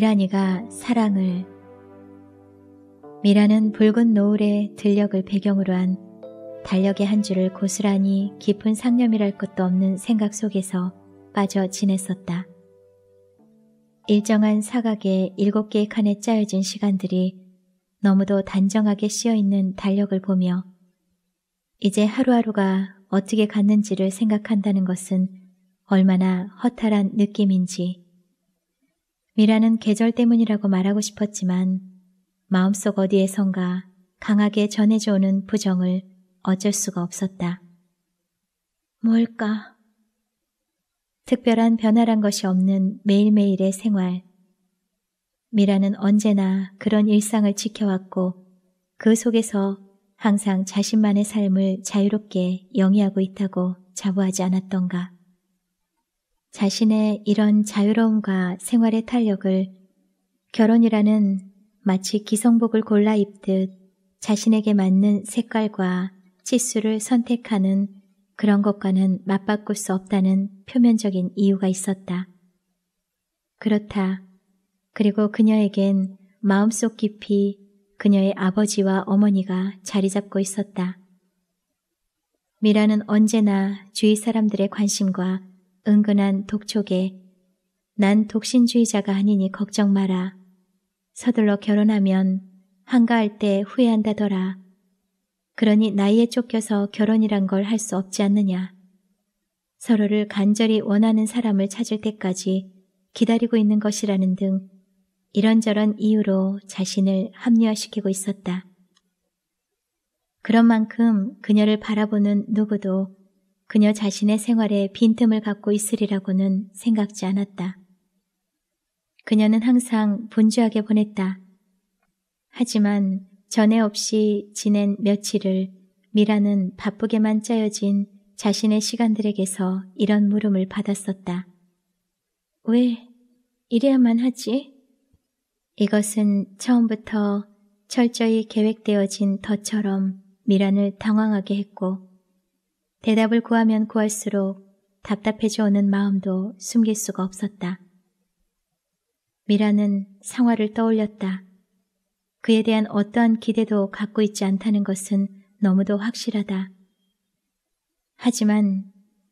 미란이가 사랑을 미라는 붉은 노을의 들녘을 배경으로 한 달력의 한 줄을 고스란히 깊은 상념이랄 것도 없는 생각 속에서 빠져 지냈었다. 일정한 사각의 일곱 개의 칸에 짜여진 시간들이 너무도 단정하게 씌어있는 달력을 보며 이제 하루하루가 어떻게 갔는지를 생각한다는 것은 얼마나 허탈한 느낌인지 미라는 계절 때문이라고 말하고 싶었지만 마음속 어디에선가 강하게 전해져 오는 부정을 어쩔 수가 없었다. 뭘까? 특별한 변화란 것이 없는 매일매일의 생활. 미라는 언제나 그런 일상을 지켜왔고 그 속에서 항상 자신만의 삶을 자유롭게 영위하고 있다고 자부하지 않았던가. 자신의 이런 자유로움과 생활의 탄력을 결혼이라는 마치 기성복을 골라 입듯 자신에게 맞는 색깔과 치수를 선택하는 그런 것과는 맞바꿀 수 없다는 표면적인 이유가 있었다. 그렇다. 그리고 그녀에겐 마음속 깊이 그녀의 아버지와 어머니가 자리 잡고 있었다. 미라는 언제나 주위 사람들의 관심과 은근한 독촉에 난 독신주의자가 아니니 걱정 마라. 서둘러 결혼하면 한가할 때 후회한다더라. 그러니 나이에 쫓겨서 결혼이란 걸 할 수 없지 않느냐. 서로를 간절히 원하는 사람을 찾을 때까지 기다리고 있는 것이라는 등 이런저런 이유로 자신을 합리화시키고 있었다. 그런 만큼 그녀를 바라보는 누구도 그녀 자신의 생활에 빈틈을 갖고 있으리라고는 생각지 않았다. 그녀는 항상 분주하게 보냈다. 하지만 전에 없이 지낸 며칠을 미라는 바쁘게만 짜여진 자신의 시간들에게서 이런 물음을 받았었다. 왜 이래야만 하지? 이것은 처음부터 철저히 계획되어진 덫처럼 미란을 당황하게 했고 대답을 구하면 구할수록 답답해져 오는 마음도 숨길 수가 없었다. 미라는 상화를 떠올렸다. 그에 대한 어떠한 기대도 갖고 있지 않다는 것은 너무도 확실하다. 하지만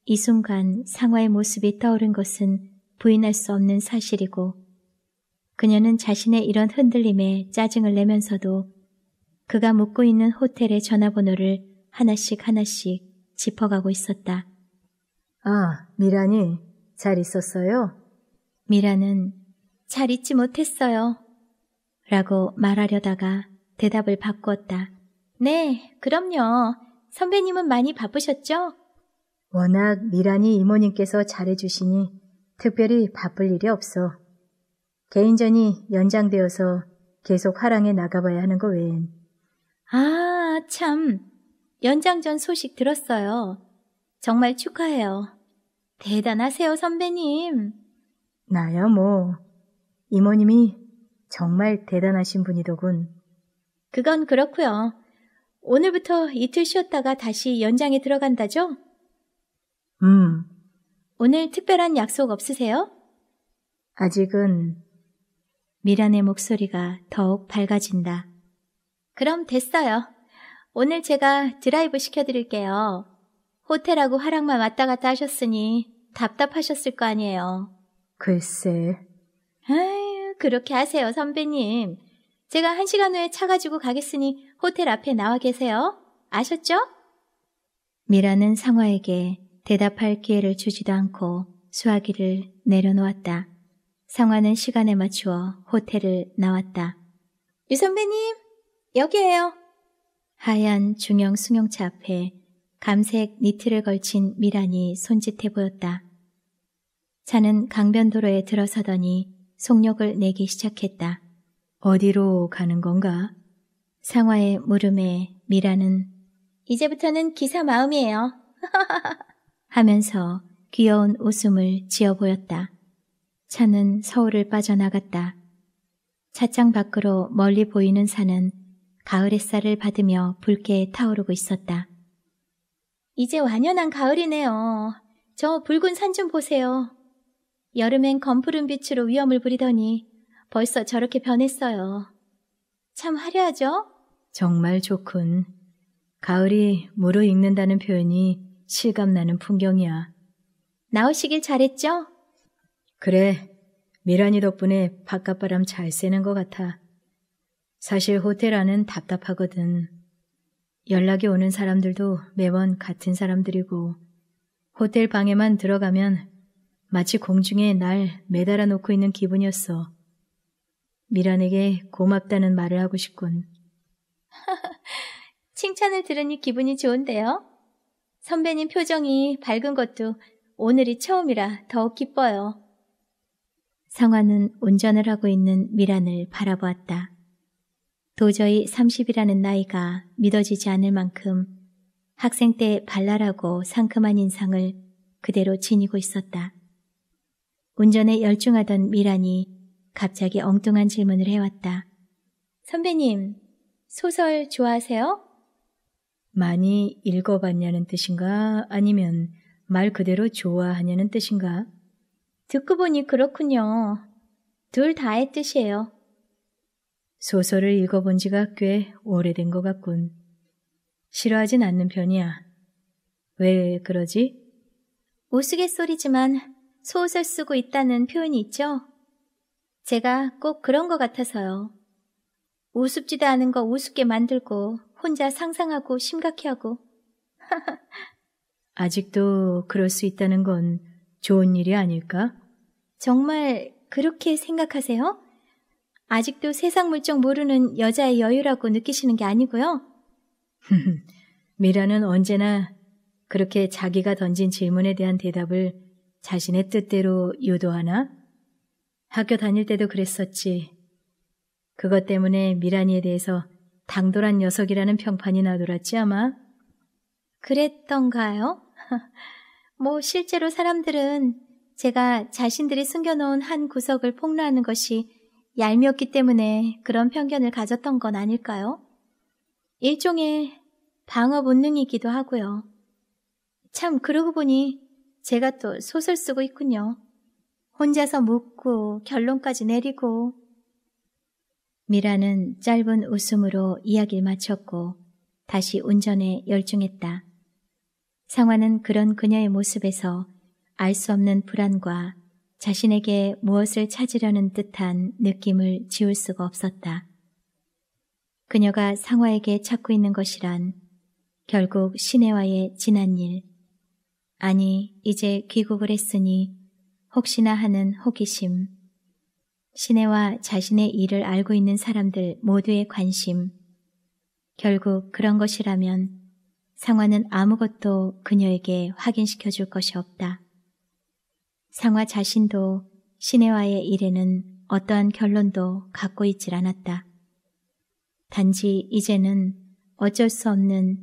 이 순간 상화의 모습이 떠오른 것은 부인할 수 없는 사실이고 그녀는 자신의 이런 흔들림에 짜증을 내면서도 그가 묵고 있는 호텔의 전화번호를 하나씩 하나씩 짚어가고 있었다. 아, 미란이 잘 있었어요? 미란은 잘 잊지 못했어요. 라고 말하려다가 대답을 바꿨다. 네, 그럼요. 선배님은 많이 바쁘셨죠? 워낙 미란이 이모님께서 잘해주시니 특별히 바쁠 일이 없어. 개인전이 연장되어서 계속 화랑에 나가봐야 하는 거 외엔. 아, 참. 연장전 소식 들었어요. 정말 축하해요. 대단하세요, 선배님. 나야 뭐. 이모님이 정말 대단하신 분이더군. 그건 그렇고요. 오늘부터 이틀 쉬었다가 다시 연장에 들어간다죠? 음. 오늘 특별한 약속 없으세요? 아직은 미란의 목소리가 더욱 밝아진다. 그럼 됐어요. 오늘 제가 드라이브 시켜드릴게요. 호텔하고 화랑만 왔다 갔다 하셨으니 답답하셨을 거 아니에요. 글쎄. 아유, 그렇게 하세요, 선배님. 제가 한 시간 후에 차 가지고 가겠으니 호텔 앞에 나와 계세요. 아셨죠? 미라는 상화에게 대답할 기회를 주지도 않고 수화기를 내려놓았다. 상화는 시간에 맞추어 호텔을 나왔다. 유 선배님, 여기에요. 하얀 중형 승용차 앞에 감색 니트를 걸친 미란이 손짓해 보였다. 차는 강변도로에 들어서더니 속력을 내기 시작했다. 어디로 가는 건가? 상화의 물음에 미란은 이제부터는 기사 마음이에요. 하면서 귀여운 웃음을 지어 보였다. 차는 서울을 빠져나갔다. 차창 밖으로 멀리 보이는 산은 가을 햇살을 받으며 붉게 타오르고 있었다. 이제 완연한 가을이네요. 저 붉은 산 좀 보세요. 여름엔 검푸른 빛으로 위험을 부리더니 벌써 저렇게 변했어요. 참 화려하죠? 정말 좋군. 가을이 무르익는다는 표현이 실감나는 풍경이야. 나오시길 잘했죠? 그래. 미란이 덕분에 바깥바람 잘 쐬는 것 같아. 사실 호텔 안은 답답하거든. 연락이 오는 사람들도 매번 같은 사람들이고 호텔 방에만 들어가면 마치 공중에 날 매달아 놓고 있는 기분이었어. 미란에게 고맙다는 말을 하고 싶군. 칭찬을 들으니 기분이 좋은데요? 선배님 표정이 밝은 것도 오늘이 처음이라 더욱 기뻐요. 성화는 운전을 하고 있는 미란을 바라보았다. 도저히 30이라는 나이가 믿어지지 않을 만큼 학생 때 발랄하고 상큼한 인상을 그대로 지니고 있었다. 운전에 열중하던 미란이 갑자기 엉뚱한 질문을 해왔다. 선배님, 소설 좋아하세요? 많이 읽어봤냐는 뜻인가 아니면 말 그대로 좋아하냐는 뜻인가? 듣고 보니 그렇군요. 둘 다의 뜻이에요. 소설을 읽어본 지가 꽤 오래된 것 같군. 싫어하진 않는 편이야. 왜 그러지? 우스갯소리지만 소설 쓰고 있다는 표현이 있죠? 제가 꼭 그런 것 같아서요. 우습지도 않은 거 우습게 만들고 혼자 상상하고 심각해하고. 아직도 그럴 수 있다는 건 좋은 일이 아닐까? 정말 그렇게 생각하세요? 아직도 세상 물정 모르는 여자의 여유라고 느끼시는 게 아니고요. 미라는 언제나 그렇게 자기가 던진 질문에 대한 대답을 자신의 뜻대로 유도하나? 학교 다닐 때도 그랬었지. 그것 때문에 미란이에 대해서 당돌한 녀석이라는 평판이 나돌았지 아마. 그랬던가요? 뭐 실제로 사람들은 제가 자신들이 숨겨놓은 한 구석을 폭로하는 것이 얄미웠기 때문에 그런 편견을 가졌던 건 아닐까요? 일종의 방어 본능이기도 하고요. 참, 그러고 보니 제가 또 소설 쓰고 있군요. 혼자서 묻고 결론까지 내리고. 미라는 짧은 웃음으로 이야기를 마쳤고 다시 운전에 열중했다. 상화는 그런 그녀의 모습에서 알 수 없는 불안과 자신에게 무엇을 찾으려는 듯한 느낌을 지울 수가 없었다. 그녀가 상화에게 찾고 있는 것이란 결국 신혜와의 지난 일, 아니 이제 귀국을 했으니 혹시나 하는 호기심, 신혜와 자신의 일을 알고 있는 사람들 모두의 관심, 결국 그런 것이라면 상화는 아무것도 그녀에게 확인시켜 줄 것이 없다. 상화 자신도 신혜와의 일에는 어떠한 결론도 갖고 있질 않았다. 단지 이제는 어쩔 수 없는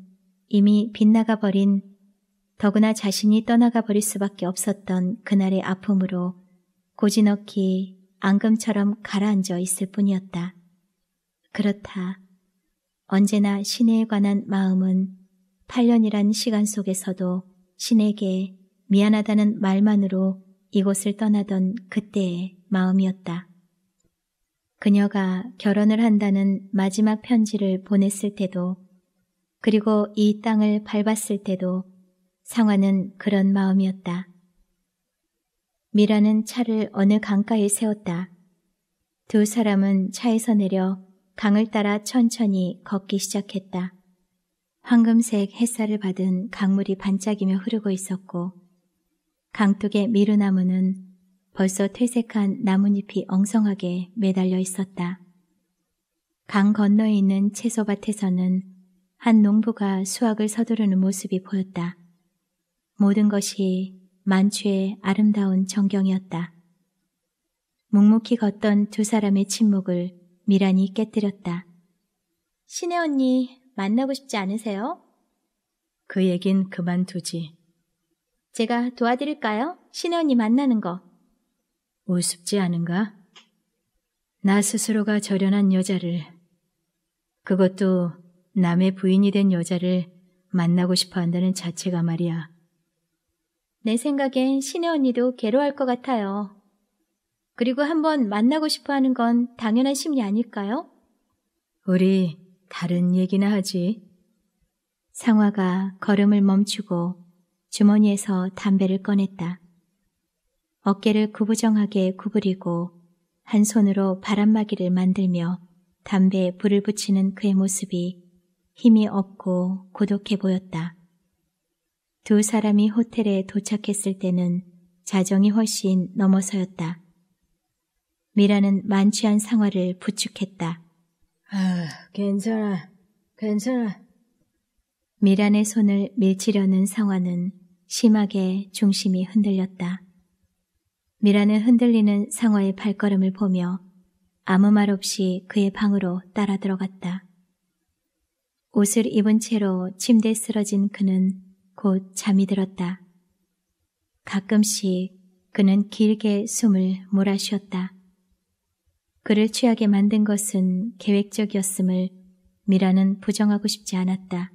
이미 빗나가 버린 더구나 자신이 떠나가 버릴 수밖에 없었던 그날의 아픔으로 고지넉히 앙금처럼 가라앉아 있을 뿐이었다. 그렇다. 언제나 신에 관한 마음은 8년이란 시간 속에서도 신에게 미안하다는 말만으로 이곳을 떠나던 그때의 마음이었다. 그녀가 결혼을 한다는 마지막 편지를 보냈을 때도 그리고 이 땅을 밟았을 때도 상화는 그런 마음이었다. 미라는 차를 어느 강가에 세웠다. 두 사람은 차에서 내려 강을 따라 천천히 걷기 시작했다. 황금색 햇살을 받은 강물이 반짝이며 흐르고 있었고 강둑의 미루나무는 벌써 퇴색한 나뭇잎이 엉성하게 매달려 있었다. 강 건너에 있는 채소밭에서는 한 농부가 수확을 서두르는 모습이 보였다. 모든 것이 만추의 아름다운 전경이었다. 묵묵히 걷던 두 사람의 침묵을 미란이 깨뜨렸다. 신혜 언니 만나고 싶지 않으세요? 그 얘긴 그만두지. 제가 도와드릴까요? 신현이 혜 만나는 거. 우습지 않은가? 나 스스로가 저련한 여자를, 그것도 남의 부인이 된 여자를 만나고 싶어 한다는 자체가 말이야. 내 생각엔 신혜 언니도 괴로워할 것 같아요. 그리고 한번 만나고 싶어 하는 건 당연한 심리 아닐까요? 우리 다른 얘기나 하지. 상화가 걸음을 멈추고 주머니에서 담배를 꺼냈다. 어깨를 구부정하게 구부리고 한 손으로 바람막이를 만들며 담배에 불을 붙이는 그의 모습이 힘이 없고 고독해 보였다. 두 사람이 호텔에 도착했을 때는 자정이 훨씬 넘어서였다. 미라는 만취한 상화를 부축했다. 아, 괜찮아, 괜찮아. 미란의 손을 밀치려는 상화는 심하게 중심이 흔들렸다. 미라는 흔들리는 상어의 발걸음을 보며 아무 말 없이 그의 방으로 따라 들어갔다. 옷을 입은 채로 침대에 쓰러진 그는 곧 잠이 들었다. 가끔씩 그는 길게 숨을 몰아쉬었다. 그를 취하게 만든 것은 계획적이었음을 미라는 부정하고 싶지 않았다.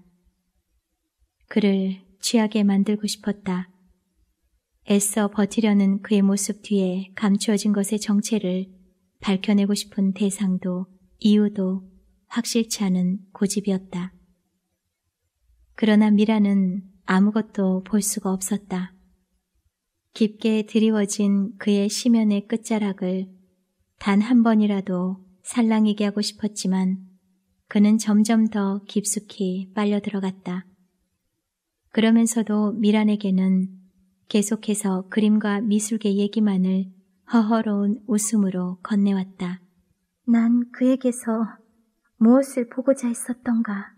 그를 취하게 만들고 싶었다. 애써 버티려는 그의 모습 뒤에 감추어진 것의 정체를 밝혀내고 싶은 대상도 이유도 확실치 않은 고집이었다. 그러나 미라는 아무것도 볼 수가 없었다. 깊게 드리워진 그의 심연의 끝자락을 단 한 번이라도 살랑이게 하고 싶었지만 그는 점점 더 깊숙이 빨려 들어갔다. 그러면서도 미란에게는 계속해서 그림과 미술계 얘기만을 허허로운 웃음으로 건네왔다. 난 그에게서 무엇을 보고자 했었던가.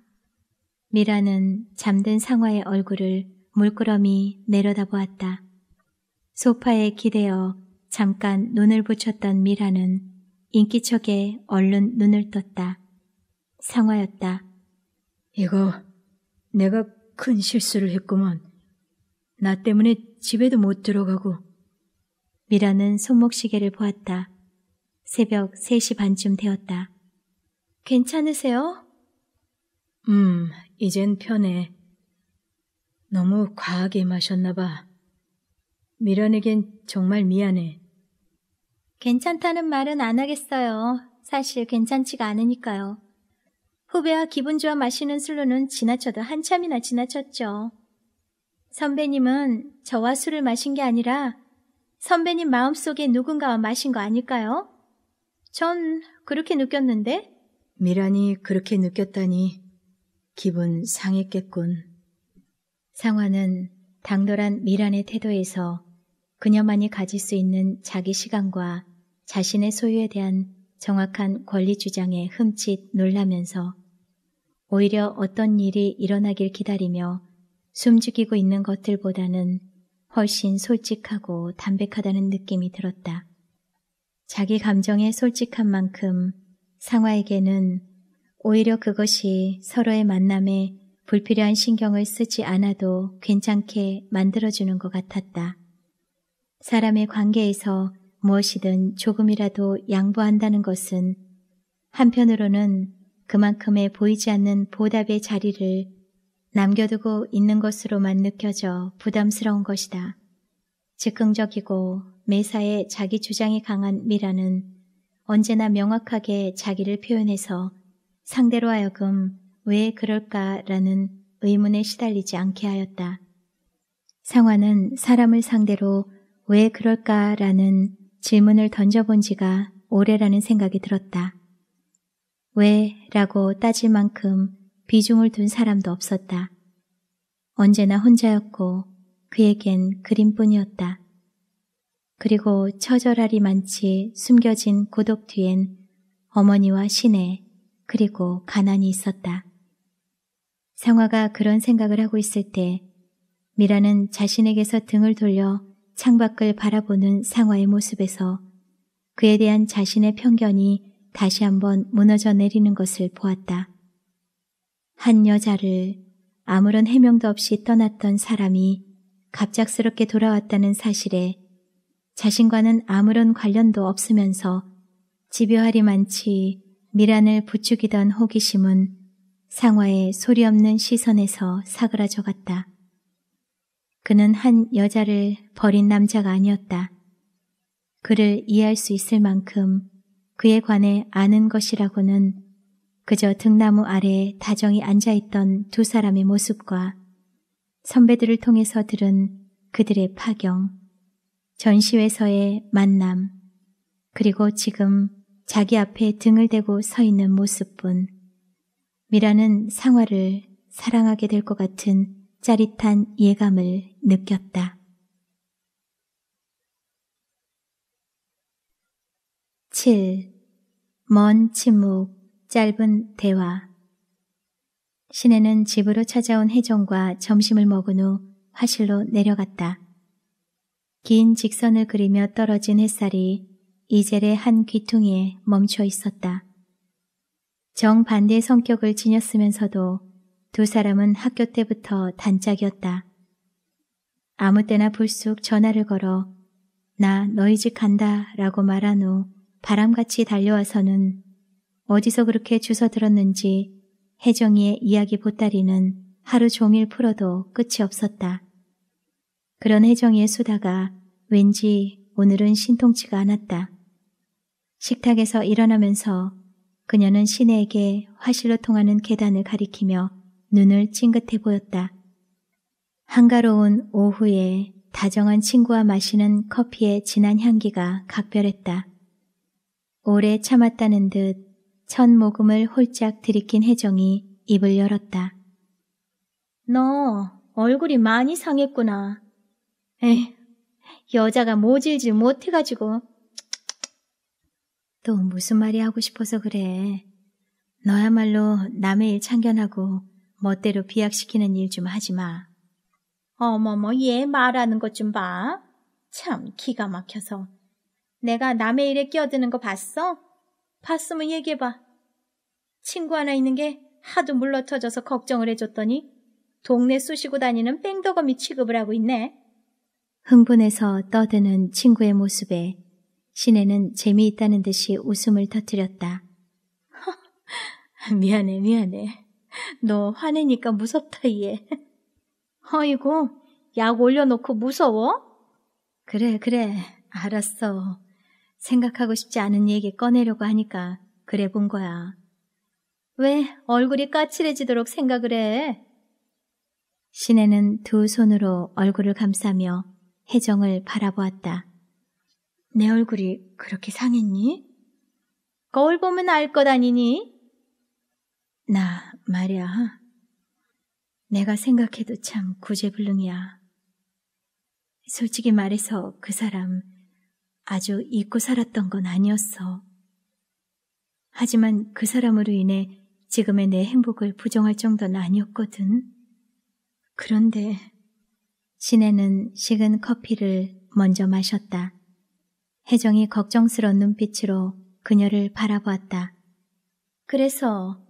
미란은 잠든 상화의 얼굴을 물끄러미 내려다보았다. 소파에 기대어 잠깐 눈을 붙였던 미란은 인기척에 얼른 눈을 떴다. 상화였다. 이거 내가 큰 실수를 했구먼. 나 때문에 집에도 못 들어가고. 미라는 손목시계를 보았다. 새벽 3시 반쯤 되었다. 괜찮으세요? 음, 이젠 편해. 너무 과하게 마셨나 봐. 미란에겐 정말 미안해. 괜찮다는 말은 안 하겠어요. 사실 괜찮지가 않으니까요. 후배와 기분 좋아 마시는 술로는 지나쳐도 한참이나 지나쳤죠. 선배님은 저와 술을 마신 게 아니라 선배님 마음속에 누군가와 마신 거 아닐까요? 전 그렇게 느꼈는데? 미란이 그렇게 느꼈다니 기분 상했겠군. 상화는 당돌한 미란의 태도에서 그녀만이 가질 수 있는 자기 시간과 자신의 소유에 대한 정확한 권리 주장에 흠칫 놀라면서 오히려 어떤 일이 일어나길 기다리며 숨죽이고 있는 것들보다는 훨씬 솔직하고 담백하다는 느낌이 들었다. 자기 감정에 솔직한 만큼 상화에게는 오히려 그것이 서로의 만남에 불필요한 신경을 쓰지 않아도 괜찮게 만들어주는 것 같았다. 사람의 관계에서 무엇이든 조금이라도 양보한다는 것은 한편으로는 그만큼의 보이지 않는 보답의 자리를 남겨두고 있는 것으로만 느껴져 부담스러운 것이다. 즉흥적이고 매사에 자기 주장이 강한 미라는 언제나 명확하게 자기를 표현해서 상대로 하여금 왜 그럴까라는 의문에 시달리지 않게 하였다. 상화는 사람을 상대로 왜 그럴까라는 질문을 던져본 지가 오래라는 생각이 들었다. 왜? 라고 따질 만큼 비중을 둔 사람도 없었다. 언제나 혼자였고 그에겐 그림뿐이었다. 그리고 처절하리만치 숨겨진 고독 뒤엔 어머니와 시내 그리고 가난이 있었다. 상화가 그런 생각을 하고 있을 때 미라는 자신에게서 등을 돌려 창밖을 바라보는 상화의 모습에서 그에 대한 자신의 편견이 다시 한번 무너져 내리는 것을 보았다. 한 여자를 아무런 해명도 없이 떠났던 사람이 갑작스럽게 돌아왔다는 사실에 자신과는 아무런 관련도 없으면서 집요하리만치 미란을 부추기던 호기심은 상화의 소리 없는 시선에서 사그라져 갔다. 그는 한 여자를 버린 남자가 아니었다. 그를 이해할 수 있을 만큼 그에 관해 아는 것이라고는 그저 등나무 아래에 다정히 앉아있던 두 사람의 모습과 선배들을 통해서 들은 그들의 파경, 전시회서의 만남, 그리고 지금 자기 앞에 등을 대고 서 있는 모습뿐 미라는 상화를 사랑하게 될 것 같은 짜릿한 예감을 느꼈다. 7. 먼 침묵, 짧은 대화 시내는 집으로 찾아온 혜정과 점심을 먹은 후 화실로 내려갔다. 긴 직선을 그리며 떨어진 햇살이 이젤의 한 귀퉁이에 멈춰 있었다. 정반대의 성격을 지녔으면서도 두 사람은 학교 때부터 단짝이었다. 아무 때나 불쑥 전화를 걸어 나 너희 집 간다 라고 말한 후 바람같이 달려와서는 어디서 그렇게 주서 들었는지 혜정이의 이야기 보따리는 하루 종일 풀어도 끝이 없었다. 그런 혜정이의 수다가 왠지 오늘은 신통치가 않았다. 식탁에서 일어나면서 그녀는 시내에게 화실로 통하는 계단을 가리키며 눈을 찡긋해 보였다. 한가로운 오후에 다정한 친구와 마시는 커피의 진한 향기가 각별했다. 오래 참았다는 듯 첫 모금을 홀짝 들이킨 혜정이 입을 열었다. 너 얼굴이 많이 상했구나. 에휴, 여자가 모질지 못해가지고. 또 무슨 말이 하고 싶어서 그래. 너야말로 남의 일 참견하고 멋대로 비약시키는 일 좀 하지 마. 어머머, 얘 말하는 것 좀 봐. 참 기가 막혀서 내가 남의 일에 끼어드는 거 봤어? 봤으면 얘기해봐. 친구 하나 있는 게 하도 물러터져서 걱정을 해줬더니 동네 쑤시고 다니는 뺑덕어미 취급을 하고 있네. 흥분해서 떠드는 친구의 모습에 시내는 재미있다는 듯이 웃음을 터뜨렸다. 미안해, 미안해. 너 화내니까 무섭다, 얘. 어이고, 약 올려놓고 무서워? 그래, 그래. 알았어. 생각하고 싶지 않은 얘기 꺼내려고 하니까 그래 본 거야. 왜 얼굴이 까칠해지도록 생각을 해? 시내는두 손으로 얼굴을 감싸며 혜정을 바라보았다. 내 얼굴이 그렇게 상했니? 거울 보면 알 것 아니니? 나 말이야. 내가 생각해도 참 구제불능이야. 솔직히 말해서 그 사람 아주 잊고 살았던 건 아니었어. 하지만 그 사람으로 인해 지금의 내 행복을 부정할 정도는 아니었거든. 그런데 시내는 식은 커피를 먼저 마셨다. 혜정이 걱정스러운 눈빛으로 그녀를 바라보았다. 그래서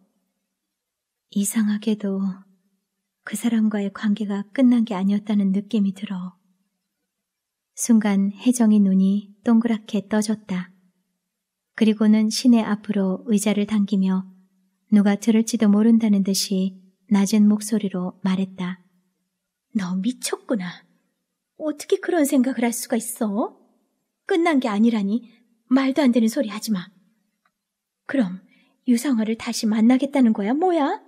이상하게도 그 사람과의 관계가 끝난 게 아니었다는 느낌이 들어. 순간 혜정이 눈이 동그랗게 떠졌다. 그리고는 시내 앞으로 의자를 당기며 누가 들을지도 모른다는 듯이 낮은 목소리로 말했다. 너 미쳤구나. 어떻게 그런 생각을 할 수가 있어? 끝난 게 아니라니 말도 안 되는 소리 하지 마. 그럼 유상화를 다시 만나겠다는 거야 뭐야?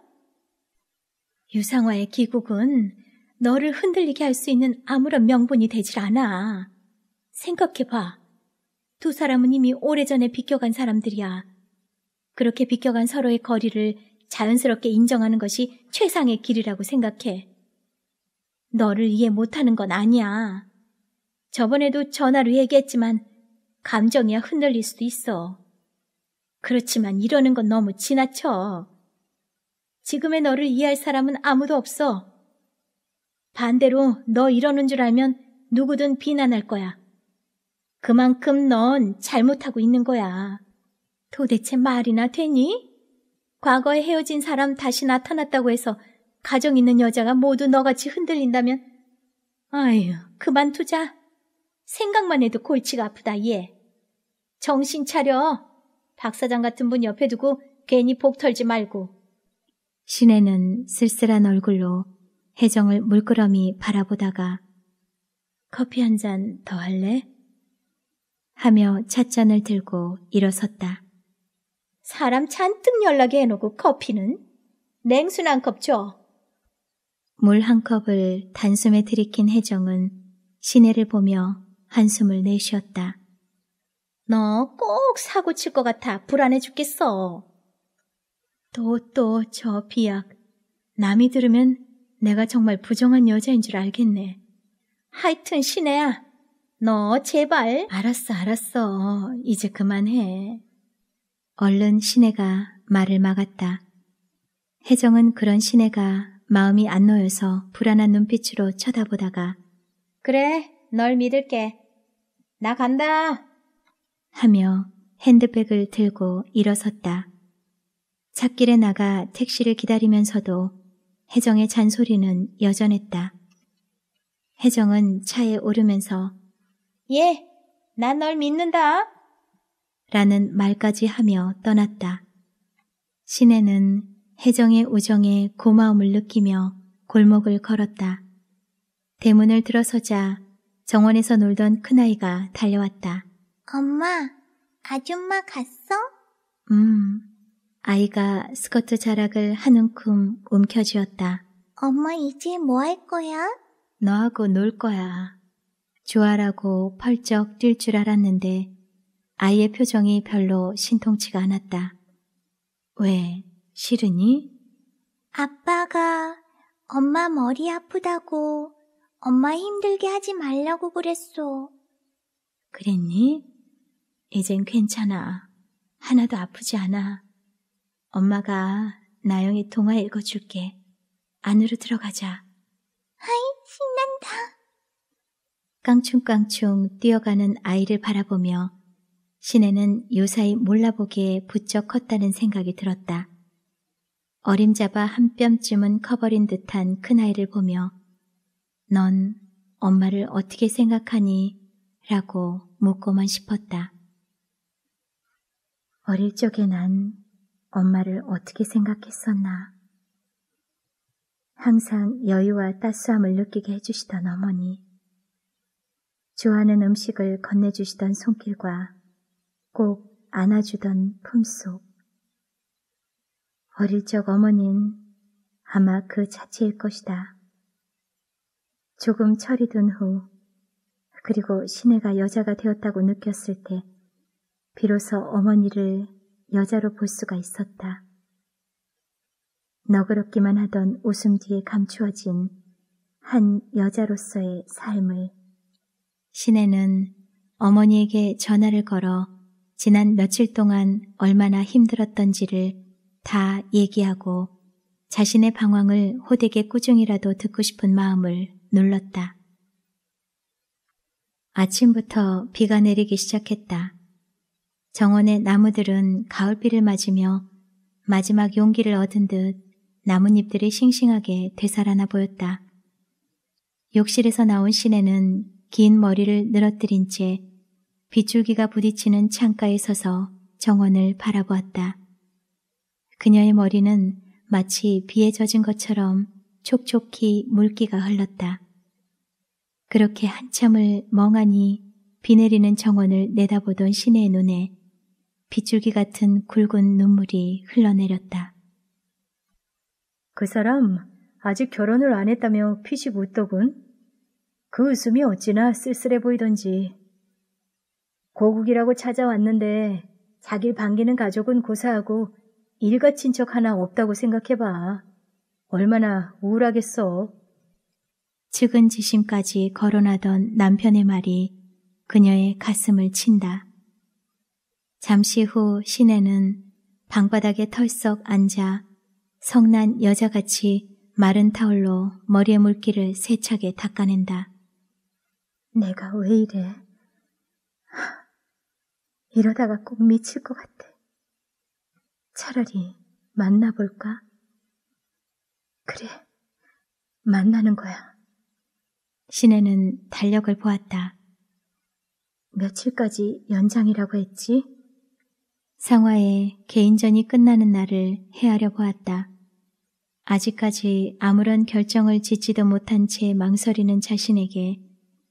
유상화의 귀국은 너를 흔들리게 할 수 있는 아무런 명분이 되질 않아. 생각해봐. 두 사람은 이미 오래전에 비껴간 사람들이야. 그렇게 비껴간 서로의 거리를 자연스럽게 인정하는 것이 최상의 길이라고 생각해. 너를 이해 못하는 건 아니야. 저번에도 전화로 얘기했지만 감정이야 흔들릴 수도 있어. 그렇지만 이러는 건 너무 지나쳐. 지금의 너를 이해할 사람은 아무도 없어. 반대로 너 이러는 줄 알면 누구든 비난할 거야. 그만큼 넌 잘못하고 있는 거야. 도대체 말이나 되니? 과거에 헤어진 사람 다시 나타났다고 해서 가정 있는 여자가 모두 너같이 흔들린다면 아휴 그만두자. 생각만 해도 골치가 아프다, 얘. 정신 차려. 박 사장 같은 분 옆에 두고 괜히 복 털지 말고. 신혜는 쓸쓸한 얼굴로 혜정을 물끄러미 바라보다가 커피 한 잔 더 할래? 하며 찻잔을 들고 일어섰다. 사람 잔뜩 연락 해놓고 커피는? 냉순 한 컵 줘. 물 한 컵을 단숨에 들이킨 혜정은 시내를 보며 한숨을 내쉬었다. 너 꼭 사고 칠 것 같아 불안해 죽겠어. 또 또 저 비약. 남이 들으면 내가 정말 부정한 여자인 줄 알겠네. 하여튼 시내야. 너 제발. 알았어, 알았어. 이제 그만해. 얼른 시내가 말을 막았다. 혜정은 그런 시내가 마음이 안 놓여서 불안한 눈빛으로 쳐다보다가 그래, 널 믿을게. 나 간다. 하며 핸드백을 들고 일어섰다. 찻길에 나가 택시를 기다리면서도 혜정의 잔소리는 여전했다. 혜정은 차에 오르면서 예, 난 널 믿는다. 라는 말까지 하며 떠났다. 시내는 혜정의 우정에 고마움을 느끼며 골목을 걸었다. 대문을 들어서자 정원에서 놀던 큰아이가 달려왔다. 엄마, 아줌마 갔어? 음, 아이가 스커트 자락을 한 움큼 움켜쥐었다. 엄마 이제 뭐 할 거야? 너하고 놀 거야. 좋아라고 펄쩍 뛸 줄 알았는데 아이의 표정이 별로 신통치가 않았다. 왜, 싫으니? 아빠가 엄마 머리 아프다고 엄마 힘들게 하지 말라고 그랬어 그랬니? 이젠 괜찮아. 하나도 아프지 않아. 엄마가 나영이 동화 읽어줄게. 안으로 들어가자. 하이, 신난다. 깡충깡충 뛰어가는 아이를 바라보며 시내는 요사이 몰라보기에 부쩍 컸다는 생각이 들었다. 어림잡아 한 뼘쯤은 커버린 듯한 큰아이를 보며 넌 엄마를 어떻게 생각하니? 라고 묻고만 싶었다. 어릴 적에 난 엄마를 어떻게 생각했었나? 항상 여유와 따스함을 느끼게 해주시던 어머니. 좋아하는 음식을 건네주시던 손길과 꼭 안아주던 품속. 어릴 적 어머니는 아마 그 자체일 것이다. 조금 철이 든 후, 그리고 시내가 여자가 되었다고 느꼈을 때, 비로소 어머니를 여자로 볼 수가 있었다. 너그럽기만 하던 웃음 뒤에 감추어진 한 여자로서의 삶을 시내는 어머니에게 전화를 걸어 지난 며칠 동안 얼마나 힘들었던지를 다 얘기하고 자신의 방황을 호되게 꾸중이라도 듣고 싶은 마음을 눌렀다. 아침부터 비가 내리기 시작했다. 정원의 나무들은 가을비를 맞으며 마지막 용기를 얻은 듯 나뭇잎들이 싱싱하게 되살아나 보였다. 욕실에서 나온 시내는 긴 머리를 늘어뜨린 채 빗줄기가 부딪히는 창가에 서서 정원을 바라보았다. 그녀의 머리는 마치 비에 젖은 것처럼 촉촉히 물기가 흘렀다. 그렇게 한참을 멍하니 비 내리는 정원을 내다보던 시내의 눈에 빗줄기 같은 굵은 눈물이 흘러내렸다. 그 사람 아직 결혼을 안 했다며 피식 웃더군. 그 웃음이 어찌나 쓸쓸해 보이던지. 고국이라고 찾아왔는데 자길 반기는 가족은 고사하고 일가 친척 하나 없다고 생각해봐. 얼마나 우울하겠어. 측은 지심까지 거론하던 남편의 말이 그녀의 가슴을 친다. 잠시 후 시내는 방바닥에 털썩 앉아 성난 여자같이 마른 타올로 머리의 물기를 세차게 닦아낸다. 내가 왜 이래? 이러다가 꼭 미칠 것 같아. 차라리 만나볼까? 그래, 만나는 거야. 시내는 달력을 보았다. 며칠까지 연장이라고 했지? 상화의 개인전이 끝나는 날을 헤아려 보았다. 아직까지 아무런 결정을 짓지도 못한 채 망설이는 자신에게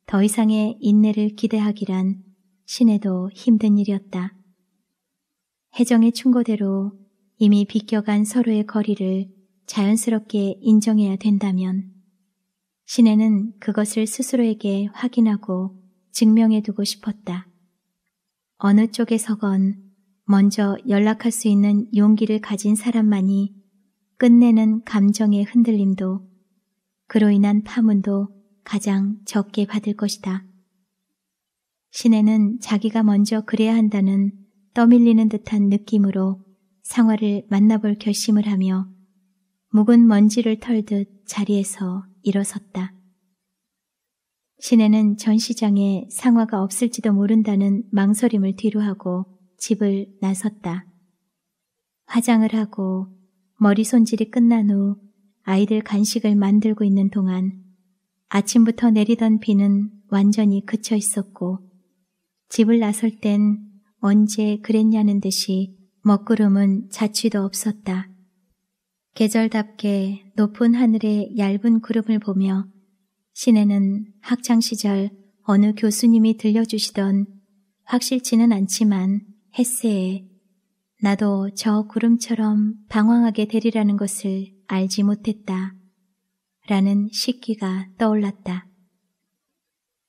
더 이상의 인내를 기대하기란 신에도 힘든 일이었다. 혜정의 충고대로 이미 비껴간 서로의 거리를 자연스럽게 인정해야 된다면 신혜는 그것을 스스로에게 확인하고 증명해 두고 싶었다. 어느 쪽에 서건 먼저 연락할 수 있는 용기를 가진 사람만이 끝내는 감정의 흔들림도 그로 인한 파문도 가장 적게 받을 것이다. 시내는 자기가 먼저 그래야 한다는 떠밀리는 듯한 느낌으로 상화를 만나볼 결심을 하며 묵은 먼지를 털듯 자리에서 일어섰다. 시내는 전시장에 상화가 없을지도 모른다는 망설임을 뒤로하고 집을 나섰다. 화장을 하고 머리 손질이 끝난 후 아이들 간식을 만들고 있는 동안 아침부터 내리던 비는 완전히 그쳐 있었고 집을 나설 땐 언제 그랬냐는 듯이 먹구름은 자취도 없었다. 계절답게 높은 하늘의 얇은 구름을 보며 시내는 학창시절 어느 교수님이 들려주시던 확실치는 않지만 헤세에 나도 저 구름처럼 방황하게 되리라는 것을 알지 못했다. 라는 식기가 떠올랐다.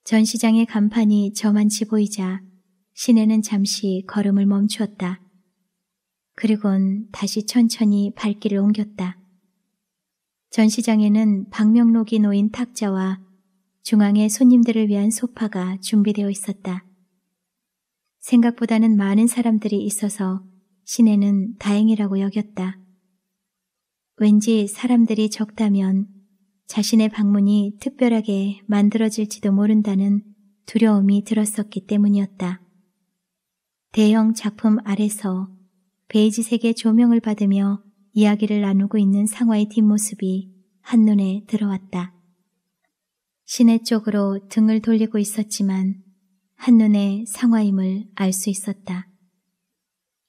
전시장의 간판이 저만치 보이자 시내는 잠시 걸음을 멈추었다. 그리곤 다시 천천히 발길을 옮겼다. 전시장에는 박명록이 놓인 탁자와 중앙에 손님들을 위한 소파가 준비되어 있었다. 생각보다는 많은 사람들이 있어서 시내는 다행이라고 여겼다. 왠지 사람들이 적다면 자신의 방문이 특별하게 만들어질지도 모른다는 두려움이 들었었기 때문이었다. 대형 작품 아래서 베이지색의 조명을 받으며 이야기를 나누고 있는 상화의 뒷모습이 한눈에 들어왔다. 시내 쪽으로 등을 돌리고 있었지만 한눈에 상화임을 알 수 있었다.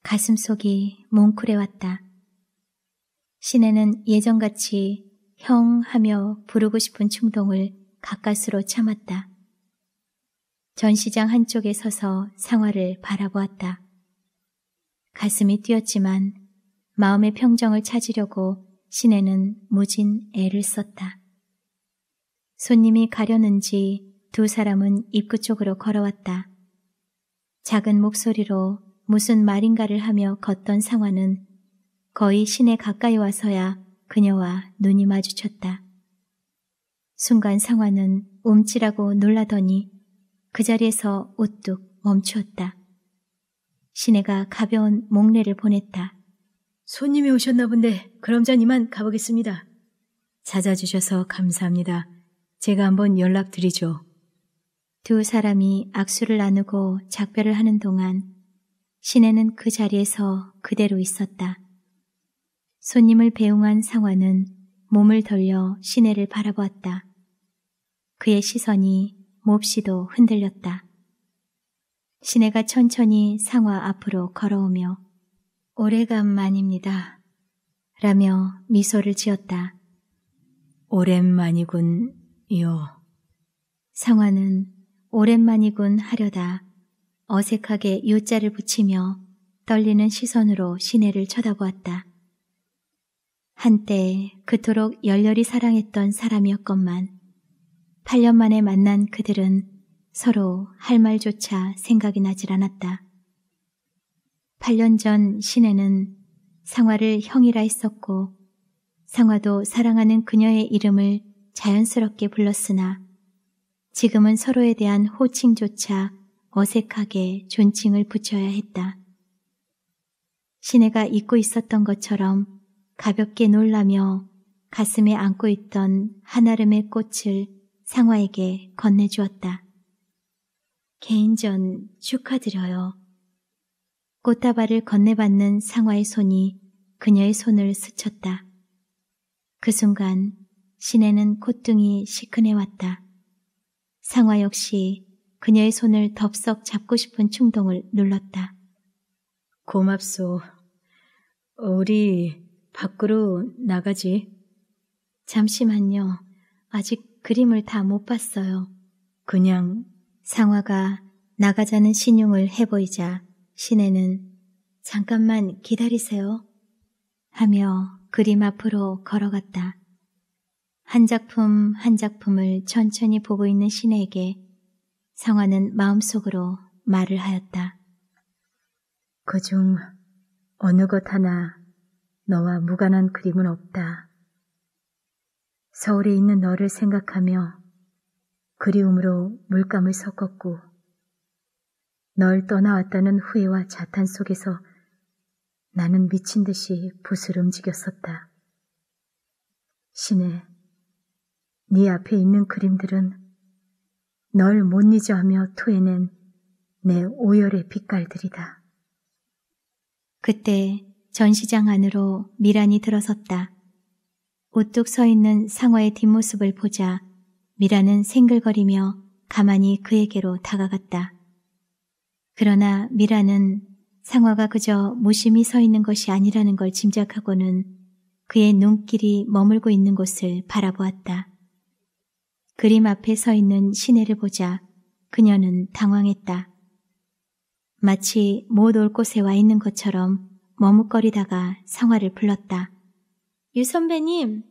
가슴속이 뭉클해왔다. 시내는 예전같이 형 하며 부르고 싶은 충동을 가까스로 참았다. 전시장 한쪽에 서서 상화를 바라보았다. 가슴이 뛰었지만 마음의 평정을 찾으려고 시내는 무진 애를 썼다. 손님이 가려는지 두 사람은 입구 쪽으로 걸어왔다. 작은 목소리로 무슨 말인가를 하며 걷던 상화는 거의 시내 가까이 와서야 그녀와 눈이 마주쳤다. 순간 상화는 움찔하고 놀라더니 그 자리에서 우뚝 멈추었다. 시내가 가벼운 목례를 보냈다. 손님이 오셨나 본데 그럼 전 이만 가보겠습니다. 찾아주셔서 감사합니다. 제가 한번 연락드리죠. 두 사람이 악수를 나누고 작별을 하는 동안 시내는 그 자리에서 그대로 있었다. 손님을 배웅한 상화는 몸을 돌려 시내를 바라보았다. 그의 시선이 몹시도 흔들렸다. 시내가 천천히 상화 앞으로 걸어오며 오래간만입니다. 라며 미소를 지었다. 오랜만이군요. 상화는 오랜만이군 하려다 어색하게 요자를 붙이며 떨리는 시선으로 시내를 쳐다보았다. 한때 그토록 열렬히 사랑했던 사람이었건만 8년 만에 만난 그들은 서로 할 말조차 생각이 나질 않았다. 8년 전 신혜는 상화를 형이라 했었고 상화도 사랑하는 그녀의 이름을 자연스럽게 불렀으나 지금은 서로에 대한 호칭조차 어색하게 존칭을 붙여야 했다. 신혜가 잊고 있었던 것처럼 가볍게 놀라며 가슴에 안고 있던 한아름의 꽃을 상화에게 건네주었다. 개인전 축하드려요. 꽃다발을 건네받는 상화의 손이 그녀의 손을 스쳤다. 그 순간 시내는 콧등이 시큰해왔다. 상화 역시 그녀의 손을 덥석 잡고 싶은 충동을 눌렀다. 고맙소. 우리 밖으로 나가지. 잠시만요. 아직 그림을 다 못 봤어요. 그냥 상화가 나가자는 신용을 해보이자 신혜는 잠깐만 기다리세요. 하며 그림 앞으로 걸어갔다. 한 작품 한 작품을 천천히 보고 있는 신에게 혜 상화는 마음속으로 말을 하였다. 그중 어느 것 하나 너와 무관한 그림은 없다. 서울에 있는 너를 생각하며 그리움으로 물감을 섞었고 널 떠나왔다는 후회와 자탄 속에서 나는 미친 듯이 붓을 움직였었다. 신의 네 앞에 있는 그림들은 널 못 잊어 하며 토해낸 내 오열의 빛깔들이다. 그때 전시장 안으로 미란이 들어섰다. 우뚝 서 있는 상어의 뒷모습을 보자 미란은 생글거리며 가만히 그에게로 다가갔다. 그러나 미란은 상어가 그저 무심히 서 있는 것이 아니라는 걸 짐작하고는 그의 눈길이 머물고 있는 곳을 바라보았다. 그림 앞에 서 있는 시내를 보자 그녀는 당황했다. 마치 못 올 곳에 와 있는 것처럼 머뭇거리다가 성화를 불렀다. 유 선배님.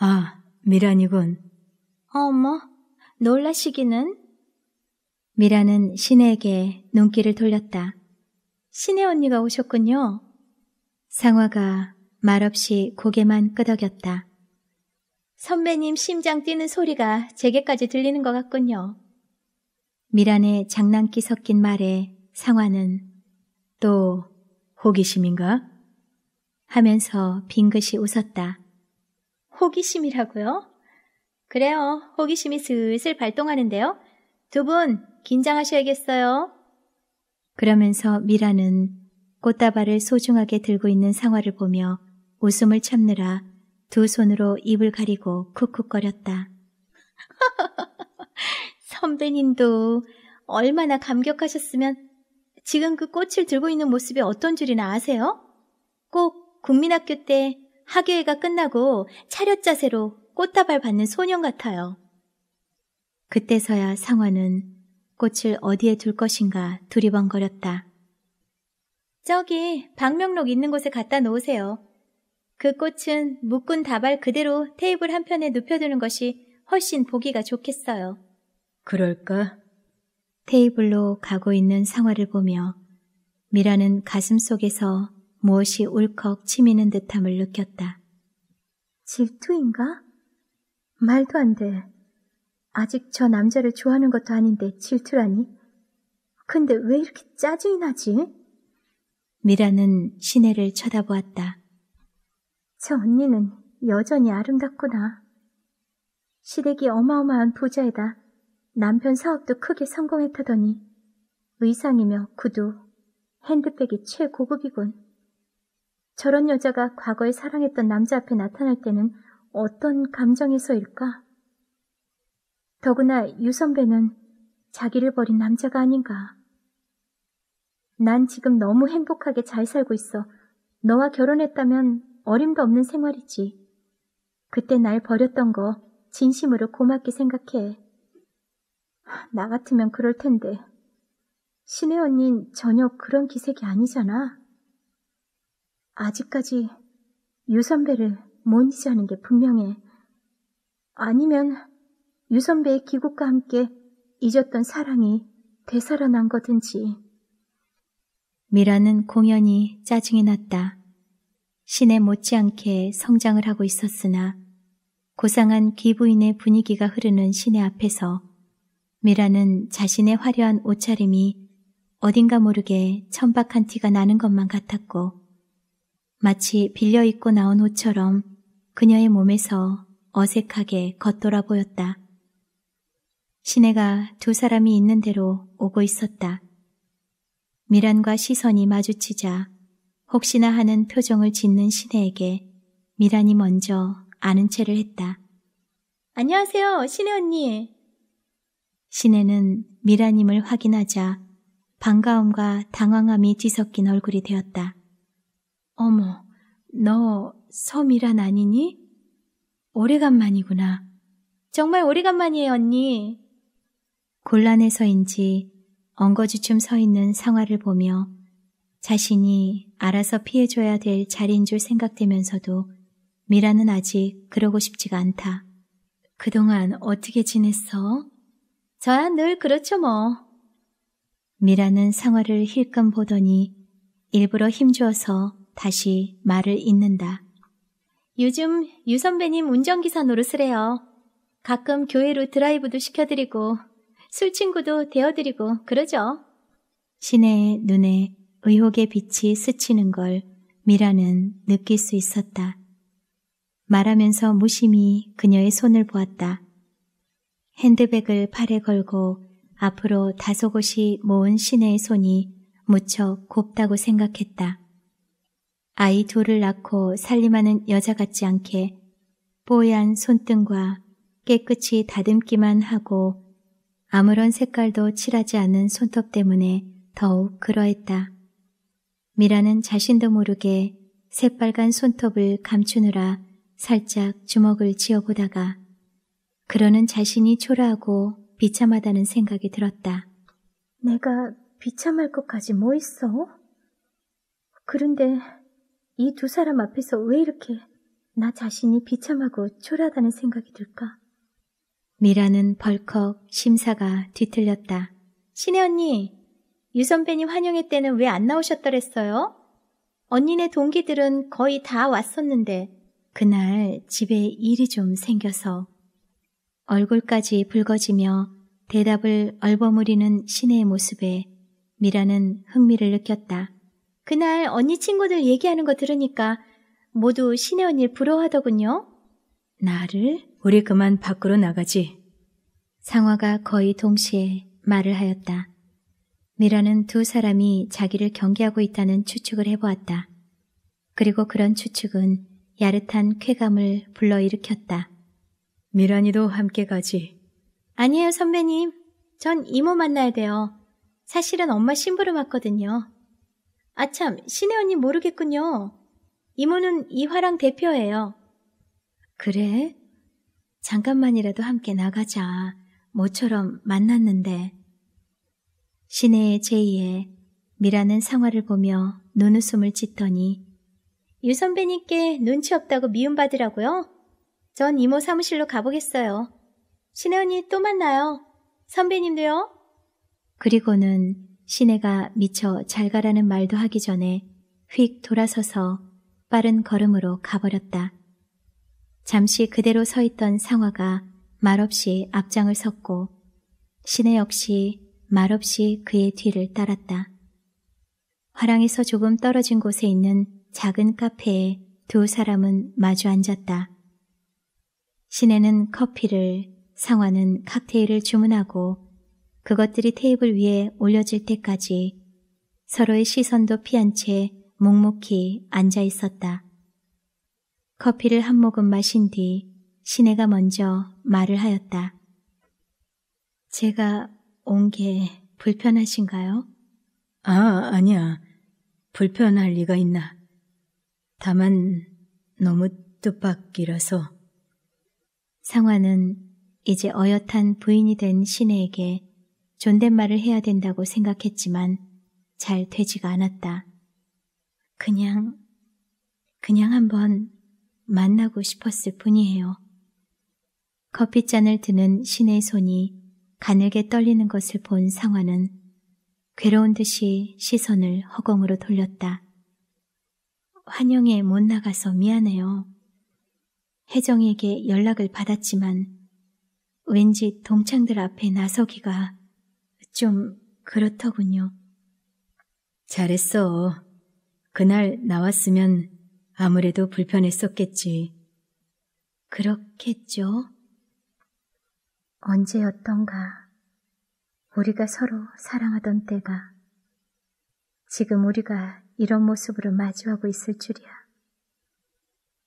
아, 미란이군. 어, 어머, 놀라시기는? 미란은 신혜에게 눈길을 돌렸다. 신혜 언니가 오셨군요. 상화가 말없이 고개만 끄덕였다. 선배님 심장 뛰는 소리가 제게까지 들리는 것 같군요. 미란의 장난기 섞인 말에 상화는 또 호기심인가? 하면서 빙긋이 웃었다. 호기심이라고요? 그래요. 호기심이 슬슬 발동하는데요. 두 분 긴장하셔야겠어요. 그러면서 미라는 꽃다발을 소중하게 들고 있는 상화를 보며 웃음을 참느라 두 손으로 입을 가리고 쿡쿡거렸다. 선배님도 얼마나 감격하셨으면 지금 그 꽃을 들고 있는 모습이 어떤 줄이나 아세요? 꼭 국민학교 때 학예회가 끝나고 차렷 자세로 꽃다발 받는 소년 같아요. 그때서야 상화는 꽃을 어디에 둘 것인가 두리번거렸다. 저기 방명록 있는 곳에 갖다 놓으세요. 그 꽃은 묶은 다발 그대로 테이블 한편에 눕혀두는 것이 훨씬 보기가 좋겠어요. 그럴까? 테이블로 가고 있는 상화를 보며 미라는 가슴 속에서 무엇이 울컥 치미는 듯함을 느꼈다. 질투인가? 말도 안 돼. 아직 저 남자를 좋아하는 것도 아닌데 질투라니. 근데 왜 이렇게 짜증이 나지? 미라는 시내를 쳐다보았다. 저 언니는 여전히 아름답구나. 시댁이 어마어마한 부자이다. 남편 사업도 크게 성공했다더니 의상이며 구두, 핸드백이 최고급이군. 저런 여자가 과거에 사랑했던 남자 앞에 나타날 때는 어떤 감정에서일까? 더구나 유 선배는 자기를 버린 남자가 아닌가. 난 지금 너무 행복하게 잘 살고 있어. 너와 결혼했다면 어림도 없는 생활이지. 그때 날 버렸던 거 진심으로 고맙게 생각해. 나 같으면 그럴 텐데. 신혜 언닌 전혀 그런 기색이 아니잖아. 아직까지 유 선배를 못 잊어하는 게 분명해. 아니면 유 선배의 귀국과 함께 잊었던 사랑이 되살아난 거든지. 미라는 공연이 짜증이 났다. 신에 못지않게 성장을 하고 있었으나 고상한 귀부인의 분위기가 흐르는 신내 앞에서 미라는 자신의 화려한 옷차림이 어딘가 모르게 천박한 티가 나는 것만 같았고 마치 빌려 입고 나온 옷처럼 그녀의 몸에서 어색하게 겉돌아 보였다. 시내가 두 사람이 있는 대로 오고 있었다. 미란과 시선이 마주치자 혹시나 하는 표정을 짓는 시내에게 미란이 먼저 아는 채를 했다. 안녕하세요, 시내 언니. 시내는 미라님을 확인하자 반가움과 당황함이 뒤섞인 얼굴이 되었다. 어머, 너 서미란 아니니? 오래간만이구나. 정말 오래간만이에요, 언니. 곤란해서인지 엉거주춤 서 있는 상화를 보며 자신이 알아서 피해줘야 될 자리인 줄 생각되면서도 미라는 아직 그러고 싶지가 않다. 그동안 어떻게 지냈어? 저야 늘 그렇죠 뭐. 미라는 상화를 힐끔 보더니 일부러 힘주어서 다시 말을 잇는다. 요즘 유 선배님 운전기사 노릇을 해요. 가끔 교회로 드라이브도 시켜드리고 술 친구도 되어드리고 그러죠. 시내의 눈에 의혹의 빛이 스치는 걸 미라는 느낄 수 있었다. 말하면서 무심히 그녀의 손을 보았다. 핸드백을 팔에 걸고 앞으로 다소곳이 모은 시내의 손이 무척 곱다고 생각했다. 아이 둘을 낳고 살림하는 여자 같지 않게 뽀얀 손등과 깨끗이 다듬기만 하고 아무런 색깔도 칠하지 않은 손톱 때문에 더욱 그러했다. 미라는 자신도 모르게 새빨간 손톱을 감추느라 살짝 주먹을 쥐어보다가 그러는 자신이 초라하고 비참하다는 생각이 들었다. 내가 비참할 것까지 뭐 있어? 그런데 이 두 사람 앞에서 왜 이렇게 나 자신이 비참하고 초라하다는 생각이 들까? 미라는 벌컥 심사가 뒤틀렸다. 신혜 언니, 유 선배님 환영회 때는 왜 안 나오셨더랬어요? 언니네 동기들은 거의 다 왔었는데 그날 집에 일이 좀 생겨서 얼굴까지 붉어지며 대답을 얼버무리는 신의 모습에 미라는 흥미를 느꼈다. 그날 언니 친구들 얘기하는 거 들으니까 모두 신의 언니 를 부러워하더군요. 나를? 우리 그만 밖으로 나가지. 상화가 거의 동시에 말을 하였다. 미라는 두 사람이 자기를 경계하고 있다는 추측을 해보았다. 그리고 그런 추측은 야릇한 쾌감을 불러일으켰다. 미란이도 함께 가지. 아니에요, 선배님. 전 이모 만나야 돼요. 사실은 엄마 심부름 왔거든요. 아참, 신혜 언니 모르겠군요. 이모는 이화랑 대표예요. 그래? 잠깐만이라도 함께 나가자. 모처럼 만났는데. 신혜의 제의에 미라는 상화를 보며 눈웃음을 짓더니 유 선배님께 눈치 없다고 미움받으라고요? 전 이모 사무실로 가보겠어요. 신혜 언니 또 만나요. 선배님도요. 그리고는 신혜가 미처 잘 가라는 말도 하기 전에 휙 돌아서서 빠른 걸음으로 가버렸다. 잠시 그대로 서 있던 상화가 말없이 앞장을 섰고 신혜 역시 말없이 그의 뒤를 따랐다. 화랑에서 조금 떨어진 곳에 있는 작은 카페에 두 사람은 마주 앉았다. 시내는 커피를, 상화는 칵테일을 주문하고 그것들이 테이블 위에 올려질 때까지 서로의 시선도 피한 채 묵묵히 앉아 있었다. 커피를 한 모금 마신 뒤 시내가 먼저 말을 하였다. 제가 온 게 불편하신가요? 아, 아니야. 불편할 리가 있나. 다만 너무 뜻밖이라서 상화는 이제 어엿한 부인이 된 시내에게 존댓말을 해야 된다고 생각했지만 잘 되지가 않았다. 그냥, 그냥 한번 만나고 싶었을 뿐이에요. 커피잔을 드는 신의 손이 가늘게 떨리는 것을 본 상화는 괴로운 듯이 시선을 허공으로 돌렸다. 환영에 못 나가서 미안해요. 혜정에게 연락을 받았지만 왠지 동창들 앞에 나서기가 좀 그렇더군요. 잘했어. 그날 나왔으면 아무래도 불편했었겠지. 그렇겠죠. 언제였던가 우리가 서로 사랑하던 때가 지금 우리가 이런 모습으로 마주하고 있을 줄이야.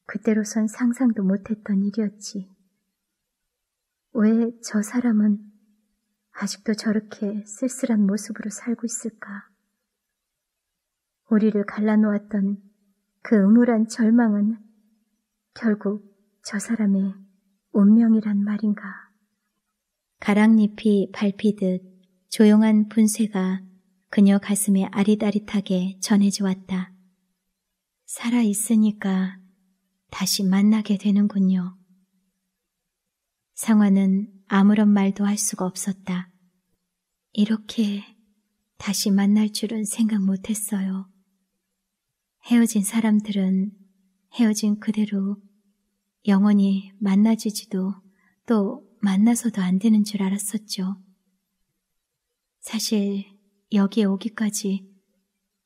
그때로선 상상도 못했던 일이었지. 왜 저 사람은 아직도 저렇게 쓸쓸한 모습으로 살고 있을까? 우리를 갈라놓았던 그 음울한 절망은 결국 저 사람의 운명이란 말인가. 가랑잎이 밟히듯 조용한 분쇄가 그녀 가슴에 아리아릿하게 전해져 왔다. 살아있으니까 다시 만나게 되는군요. 상화는 아무런 말도 할 수가 없었다. 이렇게 다시 만날 줄은 생각 못했어요. 헤어진 사람들은 헤어진 그대로 영원히 만나지지도 또 만나서도 안 되는 줄 알았었죠. 사실 여기에 오기까지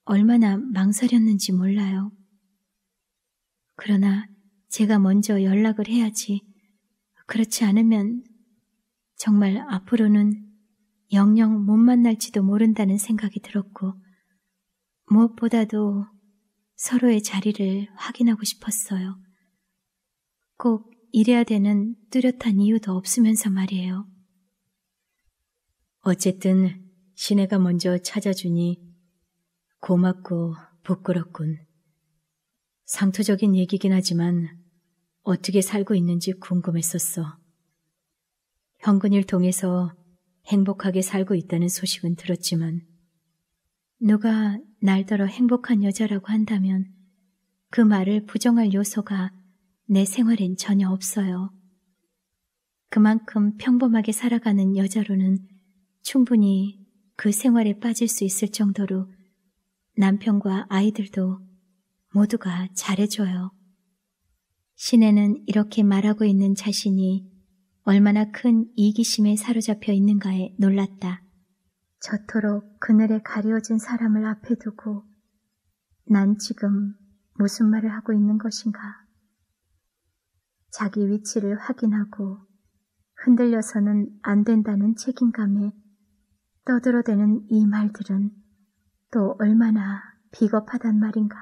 얼마나 망설였는지 몰라요. 그러나 제가 먼저 연락을 해야지. 그렇지 않으면 정말 앞으로는 영영 못 만날지도 모른다는 생각이 들었고, 무엇보다도 서로의 자리를 확인하고 싶었어요. 꼭 이래야 되는 뚜렷한 이유도 없으면서 말이에요. 어쨌든 시내가 먼저 찾아주니 고맙고 부끄럽군. 상투적인 얘기긴 하지만 어떻게 살고 있는지 궁금했었어. 현근을통해서 행복하게 살고 있다는 소식은 들었지만 누가 날더러 행복한 여자라고 한다면 그 말을 부정할 요소가 내 생활엔 전혀 없어요. 그만큼 평범하게 살아가는 여자로는 충분히 그 생활에 빠질 수 있을 정도로 남편과 아이들도 모두가 잘해줘요. 신에는 이렇게 말하고 있는 자신이 얼마나 큰 이기심에 사로잡혀 있는가에 놀랐다. 저토록 그늘에 가려진 사람을 앞에 두고 난 지금 무슨 말을 하고 있는 것인가? 자기 위치를 확인하고 흔들려서는 안 된다는 책임감에 떠들어대는 이 말들은 또 얼마나 비겁하단 말인가?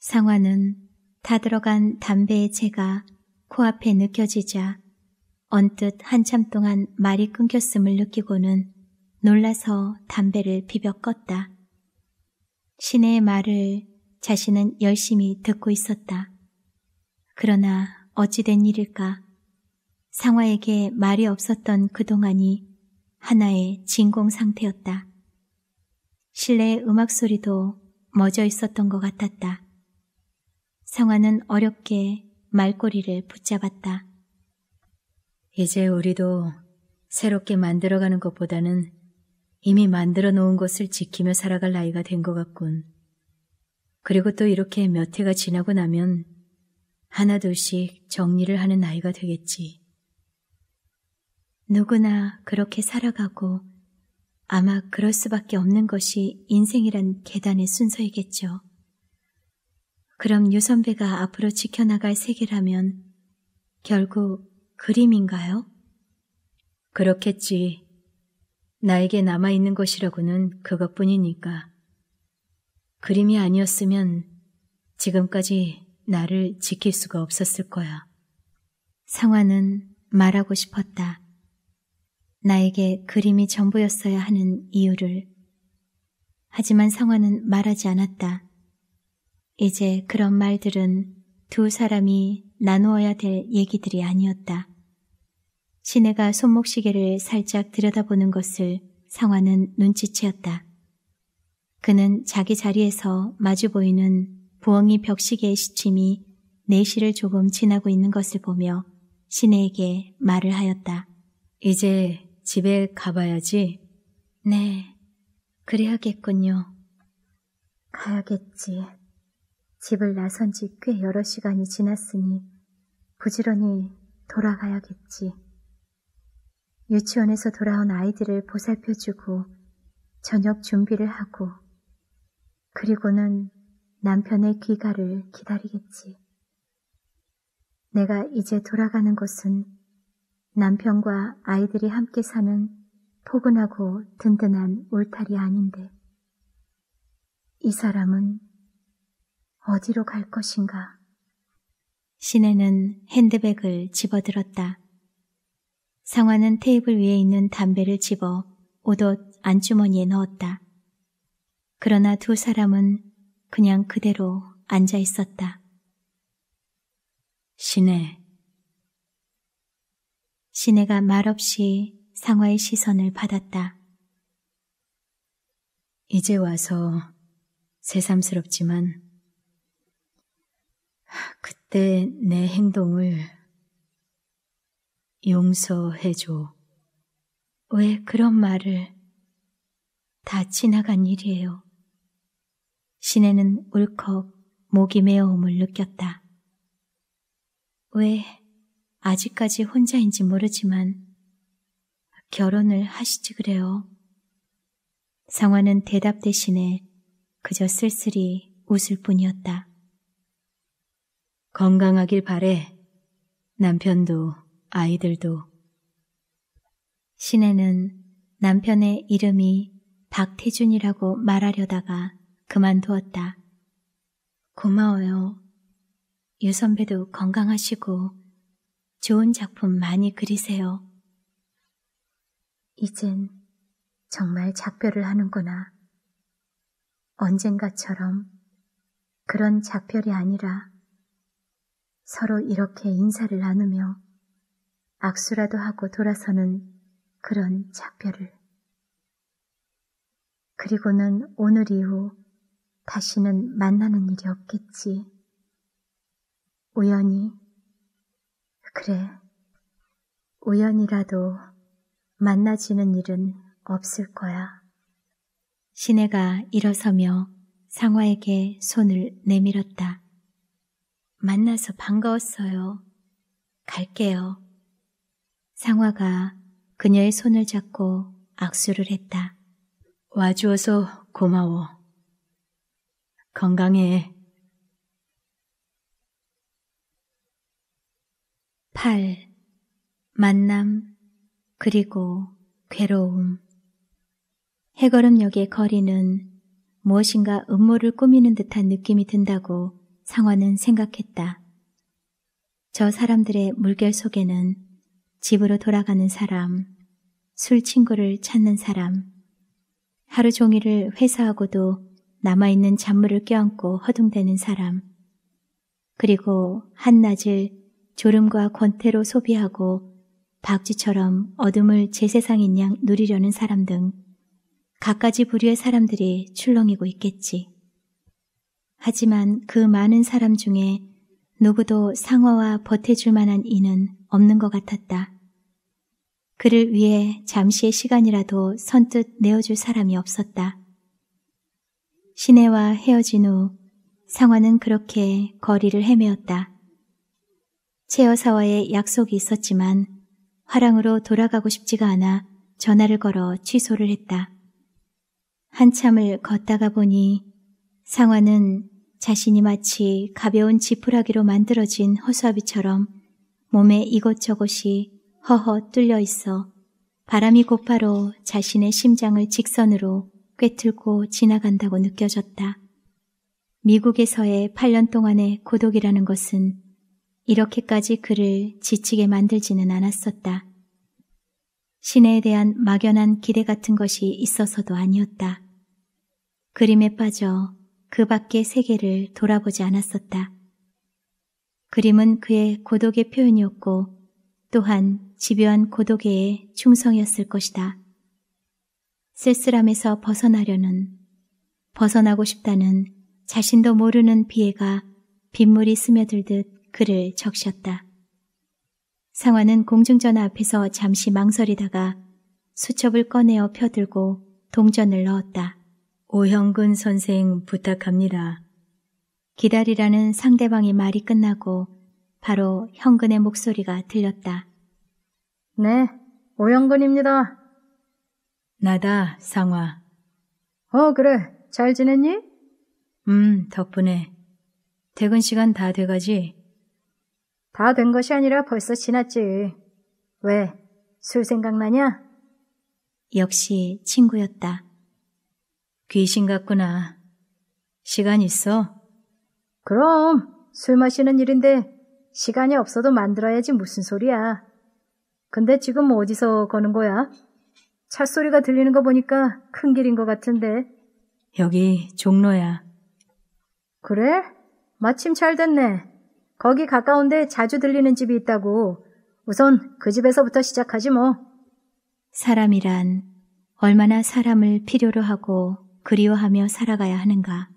상화는 다 들어간 담배의 재가 코앞에 느껴지자 언뜻 한참 동안 말이 끊겼음을 느끼고는 놀라서 담배를 비벼 껐다. 시내의 말을 자신은 열심히 듣고 있었다. 그러나 어찌된 일일까? 상화에게 말이 없었던 그동안이 하나의 진공 상태였다. 실내의 음악 소리도 멎어 있었던 것 같았다. 성화는 어렵게 말꼬리를 붙잡았다. 이제 우리도 새롭게 만들어가는 것보다는 이미 만들어 놓은 것을 지키며 살아갈 나이가 된 것 같군. 그리고 또 이렇게 몇 해가 지나고 나면 하나둘씩 정리를 하는 나이가 되겠지. 누구나 그렇게 살아가고 아마 그럴 수밖에 없는 것이 인생이란 계단의 순서이겠죠. 그럼 유 선배가 앞으로 지켜나갈 세계라면 결국 그림인가요? 그렇겠지. 나에게 남아있는 것이라고는 그것뿐이니까. 그림이 아니었으면 지금까지 나를 지킬 수가 없었을 거야. 상화는 말하고 싶었다. 나에게 그림이 전부였어야 하는 이유를. 하지만 상화는 말하지 않았다. 이제 그런 말들은 두 사람이 나누어야 될 얘기들이 아니었다. 시내가 손목시계를 살짝 들여다보는 것을 상화는 눈치채었다. 그는 자기 자리에서 마주 보이는 부엉이 벽시계의 시침이 4시를 조금 지나고 있는 것을 보며 시내에게 말을 하였다. 이제 집에 가봐야지. 네, 그래야겠군요. 가야겠지. 집을 나선 지 꽤 여러 시간이 지났으니 부지런히 돌아가야겠지. 유치원에서 돌아온 아이들을 보살펴주고 저녁 준비를 하고 그리고는 남편의 귀가를 기다리겠지. 내가 이제 돌아가는 곳은 남편과 아이들이 함께 사는 포근하고 든든한 울타리 아닌데 이 사람은 어디로 갈 것인가? 시내는 핸드백을 집어들었다. 상화는 테이블 위에 있는 담배를 집어 옷옷 안주머니에 넣었다. 그러나 두 사람은 그냥 그대로 앉아 있었다. 시내. 시내가 말없이 상화의 시선을 받았다. 이제 와서 새삼스럽지만 그때 내 행동을 용서해줘. 왜 그런 말을 다 지나간 일이에요. 시내는 울컥 목이 메어옴을 느꼈다. 왜 아직까지 혼자인지 모르지만 결혼을 하시지 그래요. 성화는 대답 대신에 그저 쓸쓸히 웃을 뿐이었다. 건강하길 바래. 남편도 아이들도. 신혜는 남편의 이름이 박태준이라고 말하려다가 그만두었다. 고마워요. 유 선배도 건강하시고 좋은 작품 많이 그리세요. 이젠 정말 작별을 하는구나. 언젠가처럼 그런 작별이 아니라 서로 이렇게 인사를 나누며 악수라도 하고 돌아서는 그런 작별을. 그리고는 오늘 이후 다시는 만나는 일이 없겠지. 우연히, 그래, 우연이라도 만나지는 일은 없을 거야. 시내가 일어서며 상화에게 손을 내밀었다. 만나서 반가웠어요. 갈게요. 상화가 그녀의 손을 잡고 악수를 했다. 와주어서 고마워. 건강해. 8. 만남, 그리고 괴로움. 해걸음역의 거리는 무엇인가 음모를 꾸미는 듯한 느낌이 든다고 상화는 생각했다. 저 사람들의 물결 속에는 집으로 돌아가는 사람, 술 친구를 찾는 사람, 하루 종일을 회사하고도 남아있는 잔물을 껴안고 허둥대는 사람, 그리고 한낮을 졸음과 권태로 소비하고 박쥐처럼 어둠을 제 세상인 양 누리려는 사람 등 갖가지 부류의 사람들이 출렁이고 있겠지. 하지만 그 많은 사람 중에 누구도 상어와 버텨줄 만한 이는 없는 것 같았다. 그를 위해 잠시의 시간이라도 선뜻 내어줄 사람이 없었다. 시내와 헤어진 후 상화는 그렇게 거리를 헤매었다. 체어사와의 약속이 있었지만 화랑으로 돌아가고 싶지가 않아 전화를 걸어 취소를 했다. 한참을 걷다가 보니 상화는 자신이 마치 가벼운 지푸라기로 만들어진 허수아비처럼 몸에 이것저것이 허허 뚫려 있어 바람이 곧바로 자신의 심장을 직선으로 꿰뚫고 지나간다고 느껴졌다. 미국에서의 8년 동안의 고독이라는 것은 이렇게까지 그를 지치게 만들지는 않았었다. 신에 대한 막연한 기대 같은 것이 있어서도 아니었다. 그림에 빠져 그 밖의 세계를 돌아보지 않았었다. 그림은 그의 고독의 표현이었고 또한 집요한 고독에 충성이었을 것이다. 쓸쓸함에서 벗어나려는 벗어나고 싶다는 자신도 모르는 비애가 빗물이 스며들듯 그를 적셨다. 상화는 공중전화 앞에서 잠시 망설이다가 수첩을 꺼내어 펴들고 동전을 넣었다. 오형근 선생 부탁합니다. 기다리라는 상대방의 말이 끝나고 바로 형근의 목소리가 들렸다. 네, 오형근입니다. 나다, 상화. 어, 그래. 잘 지냈니? 음, 덕분에. 퇴근 시간 다 돼가지? 다 된 것이 아니라 벌써 지났지. 왜, 술 생각나냐? 역시 친구였다. 귀신 같구나. 시간 있어? 그럼 술 마시는 일인데 시간이 없어도 만들어야지 무슨 소리야. 근데 지금 어디서 거는 거야? 차 소리가 들리는 거 보니까 큰 길인 것 같은데. 여기 종로야. 그래? 마침 잘 됐네. 거기 가까운데 자주 들리는 집이 있다고. 우선 그 집에서부터 시작하지 뭐. 사람이란 얼마나 사람을 필요로 하고 그리워하며 살아가야 하는가?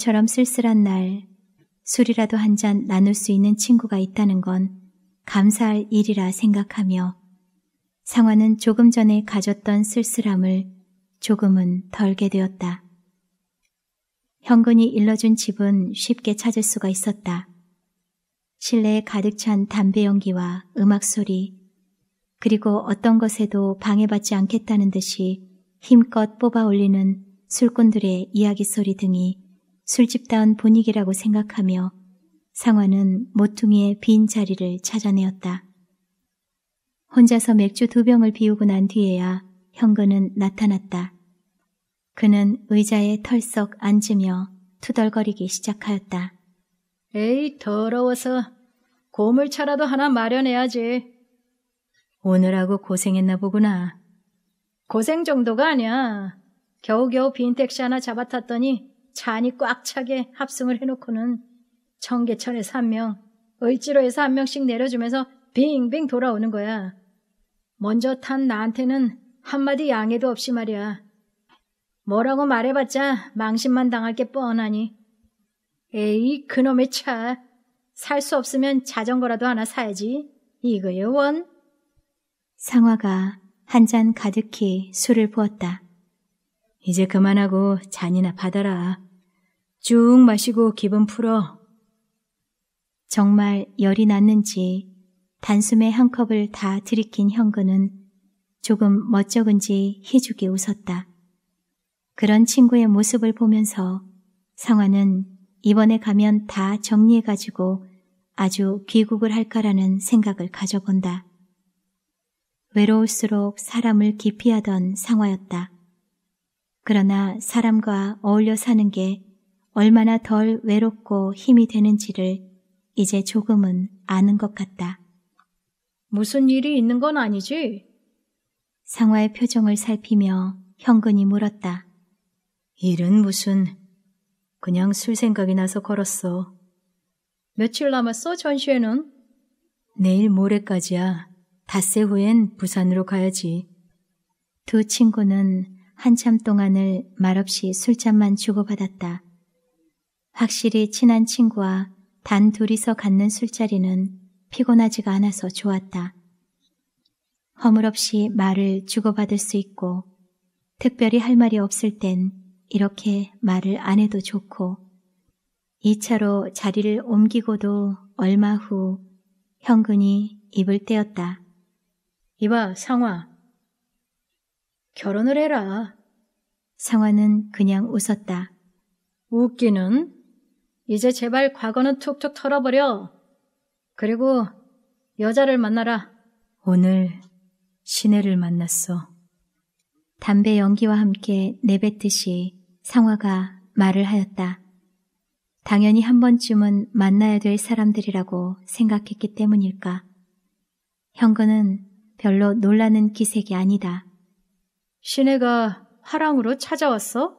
오늘처럼 쓸쓸한 날 술이라도 한 잔 나눌 수 있는 친구가 있다는 건 감사할 일이라 생각하며 상화는 조금 전에 가졌던 쓸쓸함을 조금은 덜게 되었다. 현근이 일러준 집은 쉽게 찾을 수가 있었다. 실내에 가득 찬 담배 연기와 음악 소리, 그리고 어떤 것에도 방해받지 않겠다는 듯이 힘껏 뽑아 올리는 술꾼들의 이야기 소리 등이 술집다운 분위기라고 생각하며 상화는 모퉁이의 빈 자리를 찾아내었다. 혼자서 맥주 두 병을 비우고 난 뒤에야 형근은 나타났다. 그는 의자에 털썩 앉으며 투덜거리기 시작하였다. 에이, 더러워서 고물차라도 하나 마련해야지. 오늘하고 고생했나 보구나. 고생 정도가 아니야. 겨우겨우 빈택시 하나 잡아탔더니 잔이 꽉 차게 합승을 해놓고는 청계천에서 한 명, 을지로에서 한 명씩 내려주면서 빙빙 돌아오는 거야. 먼저 탄 나한테는 한마디 양해도 없이 말이야. 뭐라고 말해봤자 망신만 당할 게 뻔하니. 에이, 그놈의 차. 살 수 없으면 자전거라도 하나 사야지. 이거요 원. 상화가 한잔 가득히 술을 부었다. 이제 그만하고 잔이나 받아라. 쭉 마시고 기분 풀어. 정말 열이 났는지 단숨에 한 컵을 다 들이킨 형근은 조금 멋쩍은지 희죽이 웃었다. 그런 친구의 모습을 보면서 성화는 이번에 가면 다 정리해가지고 아주 귀국을 할까라는 생각을 가져본다. 외로울수록 사람을 기피하던 상화였다. 그러나 사람과 어울려 사는 게 얼마나 덜 외롭고 힘이 되는지를 이제 조금은 아는 것 같다. 무슨 일이 있는 건 아니지? 상화의 표정을 살피며 형근이 물었다. 일은 무슨 그냥 술 생각이 나서 걸었어. 며칠 남았어 전시회는? 내일 모레까지야. 닷새 후엔 부산으로 가야지. 두 친구는 한참 동안을 말없이 술잔만 주고받았다. 확실히 친한 친구와 단 둘이서 갖는 술자리는 피곤하지가 않아서 좋았다. 허물없이 말을 주고받을 수 있고 특별히 할 말이 없을 땐 이렇게 말을 안 해도 좋고 2차로 자리를 옮기고도 얼마 후 형근이 입을 떼었다. 이봐, 상화. 결혼을 해라. 상화는 그냥 웃었다. 웃기는? 이제 제발 과거는 툭툭 털어버려. 그리고 여자를 만나라. 오늘 시내를 만났어. 담배 연기와 함께 내뱉듯이 상화가 말을 하였다. 당연히 한 번쯤은 만나야 될 사람들이라고 생각했기 때문일까. 형근은 별로 놀라는 기색이 아니다. 시내가 화랑으로 찾아왔어?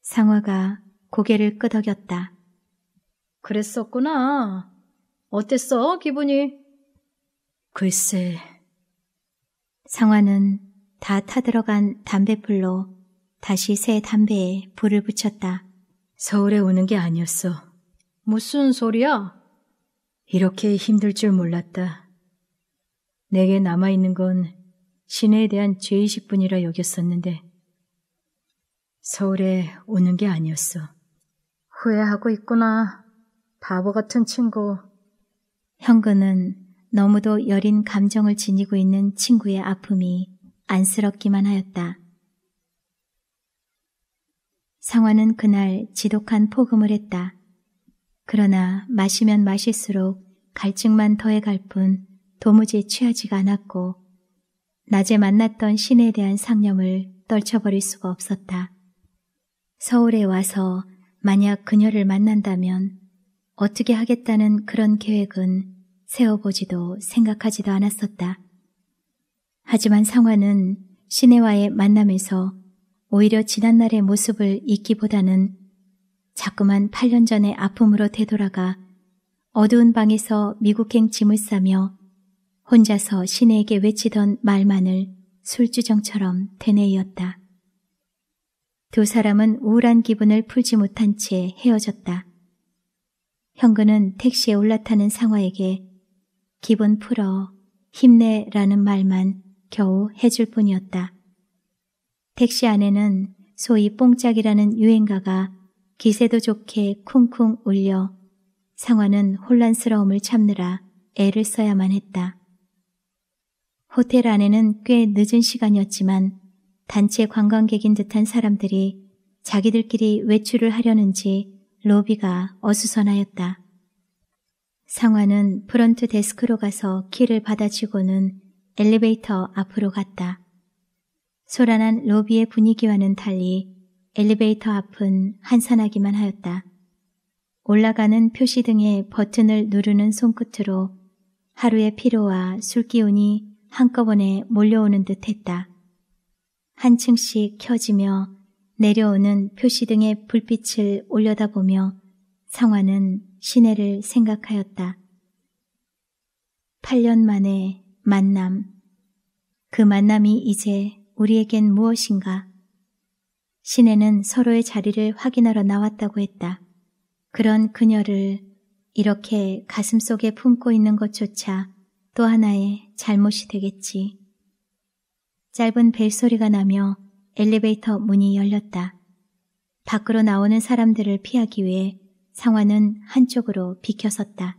상화가 고개를 끄덕였다. 그랬었구나. 어땠어, 기분이? 글쎄. 상화는 다 타들어간 담배풀로 다시 새 담배에 불을 붙였다. 서울에 오는 게 아니었어. 무슨 소리야? 이렇게 힘들 줄 몰랐다. 내게 남아있는 건 시내에 대한 죄의식뿐이라 여겼었는데 서울에 오는 게 아니었어. 후회하고 있구나. 바보 같은 친구. 형근은 너무도 여린 감정을 지니고 있는 친구의 아픔이 안쓰럽기만 하였다. 상화는 그날 지독한 포금을 했다. 그러나 마시면 마실수록 갈증만 더해갈 뿐 도무지 취하지가 않았고 낮에 만났던 신에 대한 상념을 떨쳐버릴 수가 없었다. 서울에 와서 만약 그녀를 만난다면 어떻게 하겠다는 그런 계획은 세워보지도 생각하지도 않았었다. 하지만 상화는 시내와의 만남에서 오히려 지난날의 모습을 잊기보다는 자꾸만 8년 전의 아픔으로 되돌아가 어두운 방에서 미국행 짐을 싸며 혼자서 신에게 외치던 말만을 술주정처럼 되뇌이었다. 두 사람은 우울한 기분을 풀지 못한 채 헤어졌다. 형근은 택시에 올라타는 상화에게 기분 풀어, 힘내라는 말만 겨우 해줄 뿐이었다. 택시 안에는 소위 뽕짝이라는 유행가가 기세도 좋게 쿵쿵 울려 상화는 혼란스러움을 참느라 애를 써야만 했다. 호텔 안에는 꽤 늦은 시간이었지만 단체 관광객인 듯한 사람들이 자기들끼리 외출을 하려는지 로비가 어수선하였다. 상화는 프런트 데스크로 가서 키를 받아치고는 엘리베이터 앞으로 갔다. 소란한 로비의 분위기와는 달리 엘리베이터 앞은 한산하기만 하였다. 올라가는 표시등의 버튼을 누르는 손끝으로 하루의 피로와 술기운이 한꺼번에 몰려오는 듯 했다. 한층씩 켜지며 내려오는 표시등의 불빛을 올려다보며 상화는 시내를 생각하였다. 8년 만에 만남. 그 만남이 이제 우리에겐 무엇인가? 시내는 서로의 자리를 확인하러 나왔다고 했다. 그런 그녀를 이렇게 가슴속에 품고 있는 것조차 또 하나의 잘못이 되겠지. 짧은 벨소리가 나며 엘리베이터 문이 열렸다. 밖으로 나오는 사람들을 피하기 위해 상화는 한쪽으로 비켜섰다.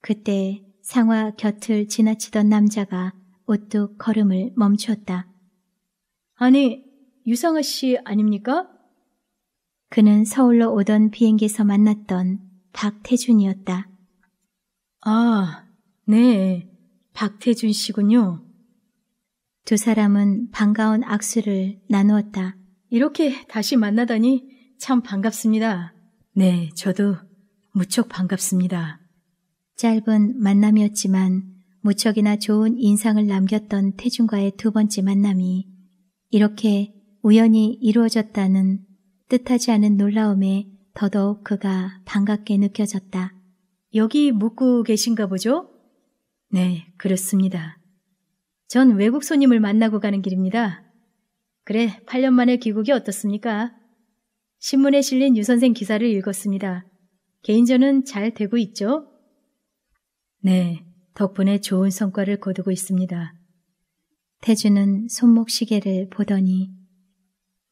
그때 상화 곁을 지나치던 남자가 오뚝 걸음을 멈추었다 아니, 유상아 씨 아닙니까? 그는 서울로 오던 비행기에서 만났던 박태준이었다. 아, 네, 박태준 씨군요. 두 사람은 반가운 악수를 나누었다. 이렇게 다시 만나다니 참 반갑습니다. 네, 저도 무척 반갑습니다. 짧은 만남이었지만 무척이나 좋은 인상을 남겼던 태준과의 두 번째 만남이 이렇게 우연히 이루어졌다는 뜻하지 않은 놀라움에 더더욱 그가 반갑게 느껴졌다. 여기 묵고 계신가 보죠? 네, 그렇습니다. 전 외국 손님을 만나고 가는 길입니다. 그래, 8년 만에 귀국이 어떻습니까? 신문에 실린 유 선생 기사를 읽었습니다. 개인전은 잘 되고 있죠? 네, 덕분에 좋은 성과를 거두고 있습니다. 태주는 손목 시계를 보더니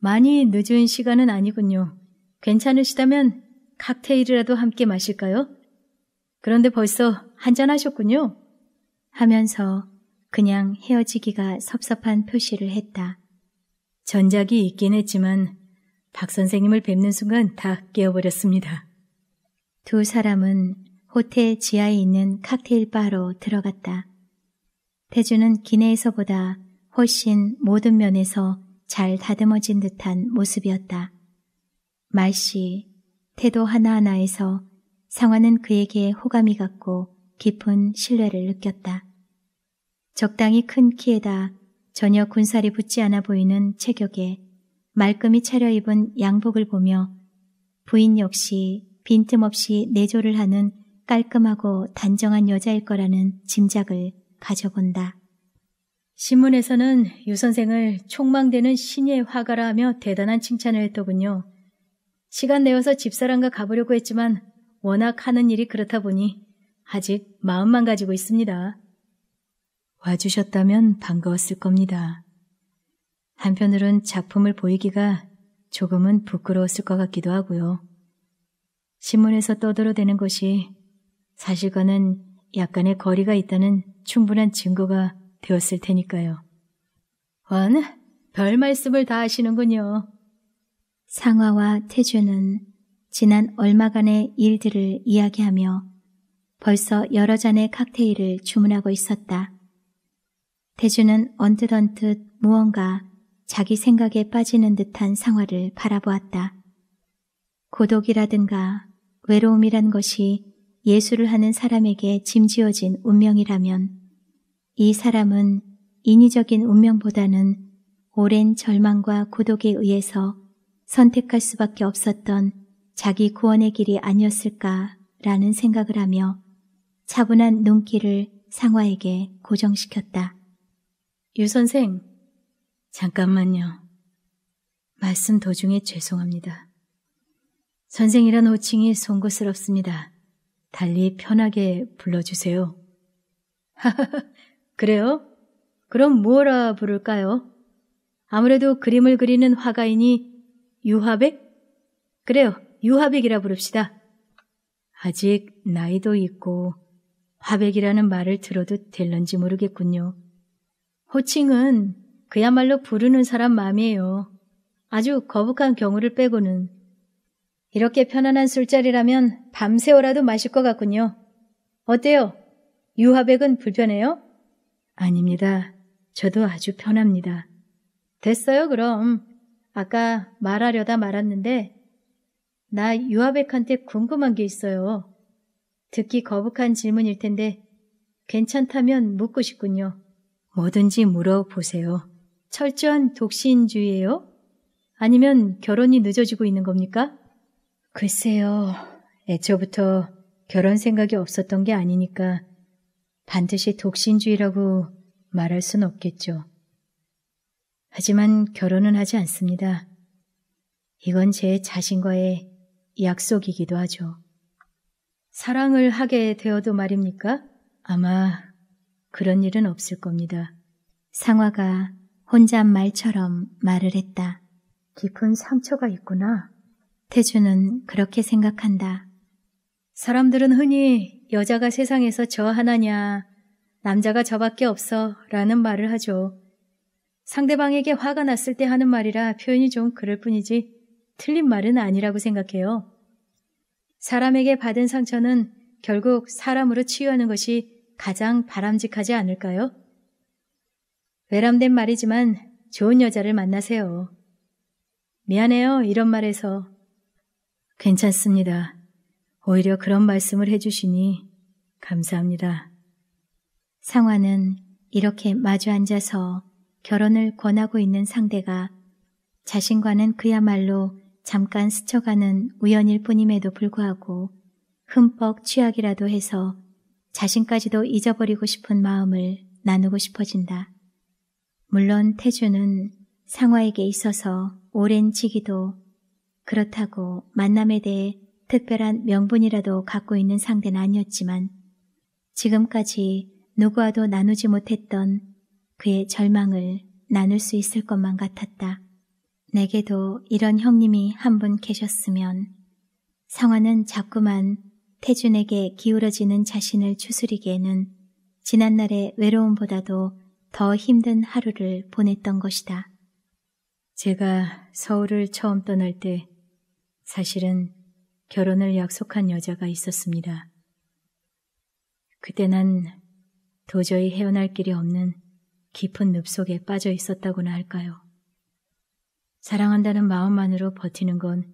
많이 늦은 시간은 아니군요. 괜찮으시다면 칵테일이라도 함께 마실까요? 그런데 벌써 한잔 하셨군요. 하면서 그냥 헤어지기가 섭섭한 표시를 했다. 전작이 있긴 했지만 박 선생님을 뵙는 순간 다 깨어버렸습니다. 두 사람은 호텔 지하에 있는 칵테일 바로 들어갔다. 태주는 기내에서보다 훨씬 모든 면에서 잘 다듬어진 듯한 모습이었다. 말씨, 태도 하나하나에서 상화는 그에게 호감이 갔고 깊은 신뢰를 느꼈다. 적당히 큰 키에다 전혀 군살이 붙지 않아 보이는 체격에 말끔히 차려입은 양복을 보며 부인 역시 빈틈없이 내조를 하는 깔끔하고 단정한 여자일 거라는 짐작을 가져본다. 신문에서는 유 선생을 촉망되는 신의 화가라 하며 대단한 칭찬을 했더군요. 시간 내어서 집사람과 가보려고 했지만 워낙 하는 일이 그렇다 보니 아직 마음만 가지고 있습니다. 와주셨다면 반가웠을 겁니다. 한편으론 작품을 보이기가 조금은 부끄러웠을 것 같기도 하고요. 신문에서 떠들어대는 것이 사실과는 약간의 거리가 있다는 충분한 증거가 되었을 테니까요. 완, 별 말씀을 다 하시는군요. 상화와 태주는 지난 얼마간의 일들을 이야기하며 벌써 여러 잔의 칵테일을 주문하고 있었다. 대주는 언뜻언뜻 무언가 자기 생각에 빠지는 듯한 상화를 바라보았다. 고독이라든가 외로움이란 것이 예술을 하는 사람에게 짐지어진 운명이라면 이 사람은 인위적인 운명보다는 오랜 절망과 고독에 의해서 선택할 수밖에 없었던 자기 구원의 길이 아니었을까라는 생각을 하며 차분한 눈길을 상화에게 고정시켰다. 유 선생, 잠깐만요. 말씀 도중에 죄송합니다. 선생이란 호칭이 송구스럽습니다. 달리 편하게 불러주세요. 하하하, 그래요? 그럼 뭐라 부를까요? 아무래도 그림을 그리는 화가이니 유화백? 그래요, 유화백이라 부릅시다. 아직 나이도 있고 화백이라는 말을 들어도 될런지 모르겠군요. 호칭은 그야말로 부르는 사람 마음이에요. 아주 거북한 경우를 빼고는. 이렇게 편안한 술자리라면 밤새워라도 마실 것 같군요. 어때요? 유화백은 불편해요? 아닙니다. 저도 아주 편합니다. 됐어요, 그럼. 아까 말하려다 말았는데, 나 유화백한테 궁금한 게 있어요. 듣기 거북한 질문일 텐데 괜찮다면 묻고 싶군요. 뭐든지 물어보세요. 철저한 독신주의예요? 아니면 결혼이 늦어지고 있는 겁니까? 글쎄요. 애초부터 결혼 생각이 없었던 게 아니니까 반드시 독신주의라고 말할 순 없겠죠. 하지만 결혼은 하지 않습니다. 이건 제 자신과의 약속이기도 하죠. 사랑을 하게 되어도 말입니까? 아마 그런 일은 없을 겁니다. 상화가 혼잣말처럼 말을 했다. 깊은 상처가 있구나. 태주는 그렇게 생각한다. 사람들은 흔히 여자가 세상에서 저 하나냐, 남자가 저밖에 없어 라는 말을 하죠. 상대방에게 화가 났을 때 하는 말이라 표현이 좀 그럴 뿐이지 틀린 말은 아니라고 생각해요. 사람에게 받은 상처는 결국 사람으로 치유하는 것이 가장 바람직하지 않을까요? 외람된 말이지만 좋은 여자를 만나세요. 미안해요. 이런 말에서. 괜찮습니다. 오히려 그런 말씀을 해주시니 감사합니다. 상화는 이렇게 마주 앉아서 결혼을 권하고 있는 상대가 자신과는 그야말로 잠깐 스쳐가는 우연일 뿐임에도 불구하고 흠뻑 취약이라도 해서 자신까지도 잊어버리고 싶은 마음을 나누고 싶어진다. 물론 태주는 상화에게 있어서 오랜 지기도 그렇다고 만남에 대해 특별한 명분이라도 갖고 있는 상대는 아니었지만 지금까지 누구와도 나누지 못했던 그의 절망을 나눌 수 있을 것만 같았다. 내게도 이런 형님이 한 분 계셨으면 성화는 자꾸만 태준에게 기울어지는 자신을 추스리기에는 지난날의 외로움보다도 더 힘든 하루를 보냈던 것이다. 제가 서울을 처음 떠날 때 사실은 결혼을 약속한 여자가 있었습니다. 그때 난 도저히 헤어날 길이 없는 깊은 늪 속에 빠져 있었다고나 할까요? 사랑한다는 마음만으로 버티는 건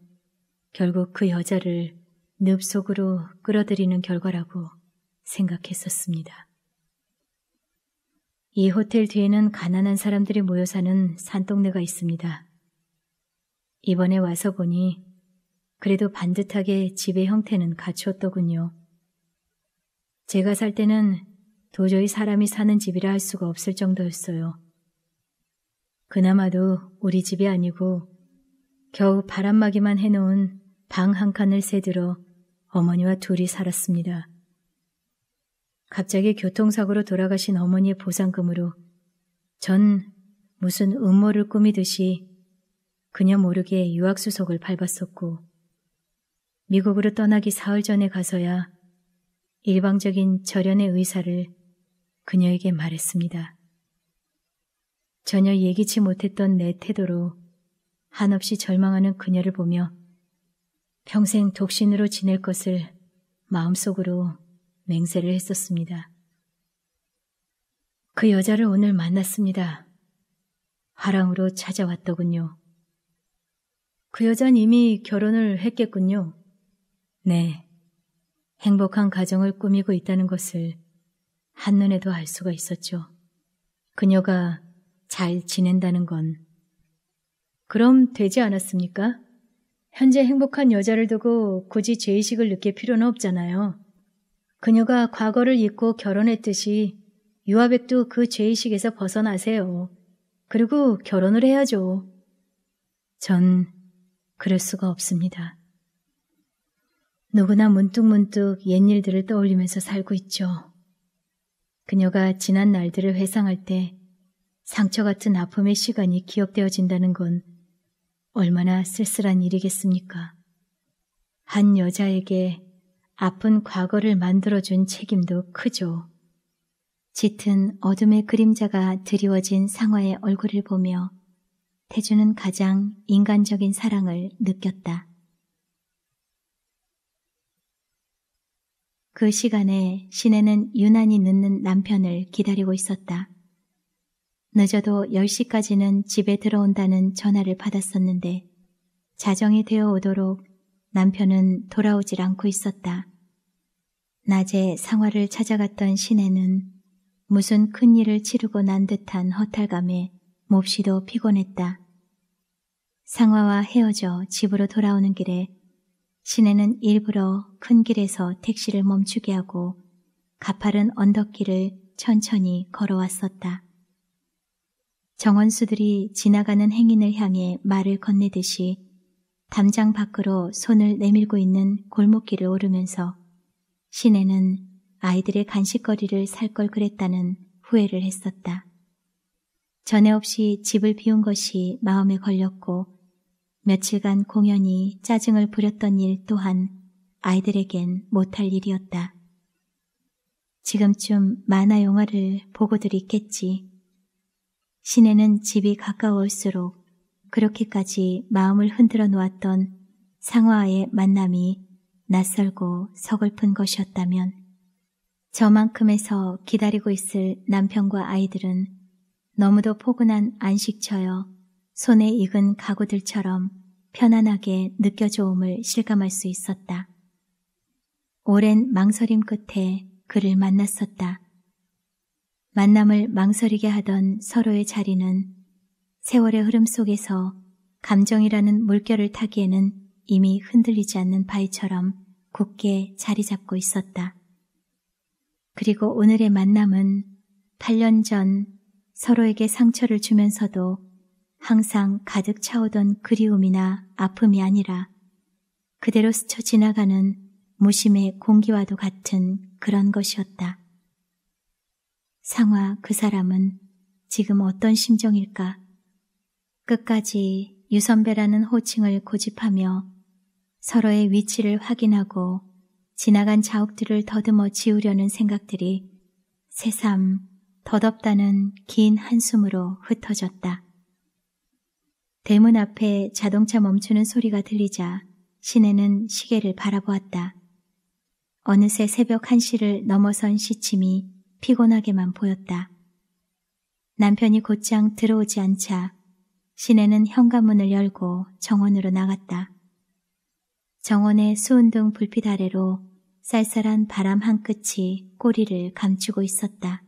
결국 그 여자를 늪 속으로 끌어들이는 결과라고 생각했었습니다. 이 호텔 뒤에는 가난한 사람들이 모여 사는 산동네가 있습니다. 이번에 와서 보니 그래도 반듯하게 집의 형태는 갖추었더군요. 제가 살 때는 도저히 사람이 사는 집이라 할 수가 없을 정도였어요. 그나마도 우리 집이 아니고 겨우 바람막이만 해놓은 방 한 칸을 새들어 어머니와 둘이 살았습니다. 갑자기 교통사고로 돌아가신 어머니의 보상금으로 전 무슨 음모를 꾸미듯이 그녀 모르게 유학수석을 밟았었고 미국으로 떠나기 사흘 전에 가서야 일방적인 절연의 의사를 그녀에게 말했습니다. 전혀 예기치 못했던 내 태도로 한없이 절망하는 그녀를 보며 평생 독신으로 지낼 것을 마음속으로 맹세를 했었습니다. 그 여자를 오늘 만났습니다. 화랑으로 찾아왔더군요. 그여자는 이미 결혼을 했겠군요. 네. 행복한 가정을 꾸미고 있다는 것을 한눈에도 알 수가 있었죠. 그녀가 잘 지낸다는 건. 그럼 되지 않았습니까? 현재 행복한 여자를 두고 굳이 죄의식을 느낄 필요는 없잖아요. 그녀가 과거를 잊고 결혼했듯이 유아백도 그 죄의식에서 벗어나세요. 그리고 결혼을 해야죠. 전 그럴 수가 없습니다. 누구나 문득문득 옛일들을 떠올리면서 살고 있죠. 그녀가 지난 날들을 회상할 때 상처 같은 아픔의 시간이 기억되어진다는 건 얼마나 쓸쓸한 일이겠습니까? 한 여자에게 아픈 과거를 만들어준 책임도 크죠. 짙은 어둠의 그림자가 드리워진 상화의 얼굴을 보며 태주는 가장 인간적인 사랑을 느꼈다. 그 시간에 시내는 유난히 늦는 남편을 기다리고 있었다. 늦어도 10시까지는 집에 들어온다는 전화를 받았었는데 자정이 되어 오도록 남편은 돌아오질 않고 있었다. 낮에 상화를 찾아갔던 시내는 무슨 큰 일을 치르고 난 듯한 허탈감에 몹시도 피곤했다. 상화와 헤어져 집으로 돌아오는 길에 시내는 일부러 큰 길에서 택시를 멈추게 하고 가파른 언덕길을 천천히 걸어왔었다. 정원수들이 지나가는 행인을 향해 말을 건네듯이 담장 밖으로 손을 내밀고 있는 골목길을 오르면서 시내는 아이들의 간식거리를 살 걸 그랬다는 후회를 했었다. 전에 없이 집을 비운 것이 마음에 걸렸고 며칠간 공연이 짜증을 부렸던 일 또한 아이들에겐 못할 일이었다. 지금쯤 만화 영화를 보고들 있겠지. 시내는 집이 가까울수록 그렇게까지 마음을 흔들어 놓았던 상화와의 만남이 낯설고 서글픈 것이었다면 저만큼에서 기다리고 있을 남편과 아이들은 너무도 포근한 안식처여 손에 익은 가구들처럼 편안하게 느껴져옴을 실감할 수 있었다. 오랜 망설임 끝에 그를 만났었다. 만남을 망설이게 하던 서로의 자리는 세월의 흐름 속에서 감정이라는 물결을 타기에는 이미 흔들리지 않는 바위처럼 굳게 자리 잡고 있었다. 그리고 오늘의 만남은 8년 전 서로에게 상처를 주면서도 항상 가득 차오던 그리움이나 아픔이 아니라 그대로 스쳐 지나가는 무심의 공기와도 같은 그런 것이었다. 상화 그 사람은 지금 어떤 심정일까? 끝까지 유선배라는 호칭을 고집하며 서로의 위치를 확인하고 지나간 자욱들을 더듬어 지우려는 생각들이 새삼 덧없다는 긴 한숨으로 흩어졌다. 대문 앞에 자동차 멈추는 소리가 들리자 시내는 시계를 바라보았다. 어느새 새벽 1시를 넘어선 시침이 피곤하게만 보였다. 남편이 곧장 들어오지 않자 시내는 현관문을 열고 정원으로 나갔다. 정원의 수은등 불빛 아래로 쌀쌀한 바람 한 끝이 꼬리를 감추고 있었다.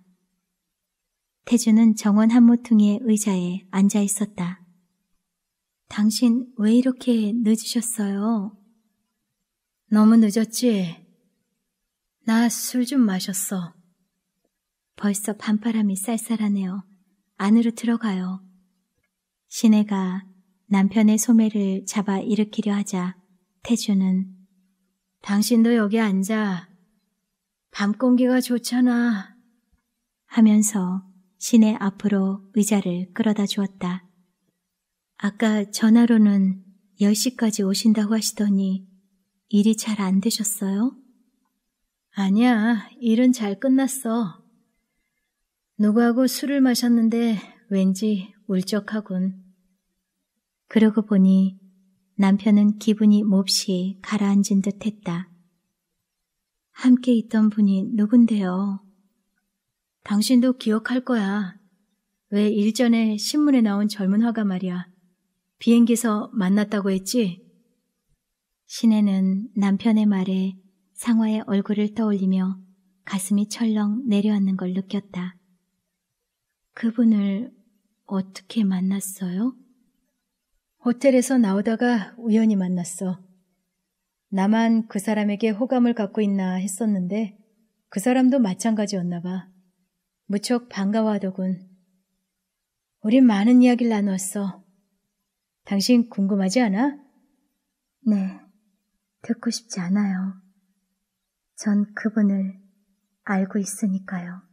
태주는 정원 한 모퉁이의 의자에 앉아 있었다. 당신 왜 이렇게 늦으셨어요? 너무 늦었지? 나 술 좀 마셨어. 벌써 밤바람이 쌀쌀하네요. 안으로 들어가요. 시내가 남편의 소매를 잡아 일으키려 하자 태주는 당신도 여기 앉아. 밤 공기가 좋잖아. 하면서 시내 앞으로 의자를 끌어다 주었다. 아까 전화로는 10시까지 오신다고 하시더니 일이 잘 안 되셨어요? 아니야, 일은 잘 끝났어. 누구하고 술을 마셨는데 왠지 울적하군. 그러고 보니 남편은 기분이 몹시 가라앉은 듯 했다. 함께 있던 분이 누군데요? 당신도 기억할 거야. 왜 일전에 신문에 나온 젊은 화가 말이야. 비행기에서 만났다고 했지? 신혜는 남편의 말에 상화의 얼굴을 떠올리며 가슴이 철렁 내려앉는 걸 느꼈다. 그분을 어떻게 만났어요? 호텔에서 나오다가 우연히 만났어. 나만 그 사람에게 호감을 갖고 있나 했었는데 그 사람도 마찬가지였나 봐. 무척 반가워하더군. 우린 많은 이야기를 나눴어. 당신 궁금하지 않아? 네, 듣고 싶지 않아요. 전 그분을 알고 있으니까요.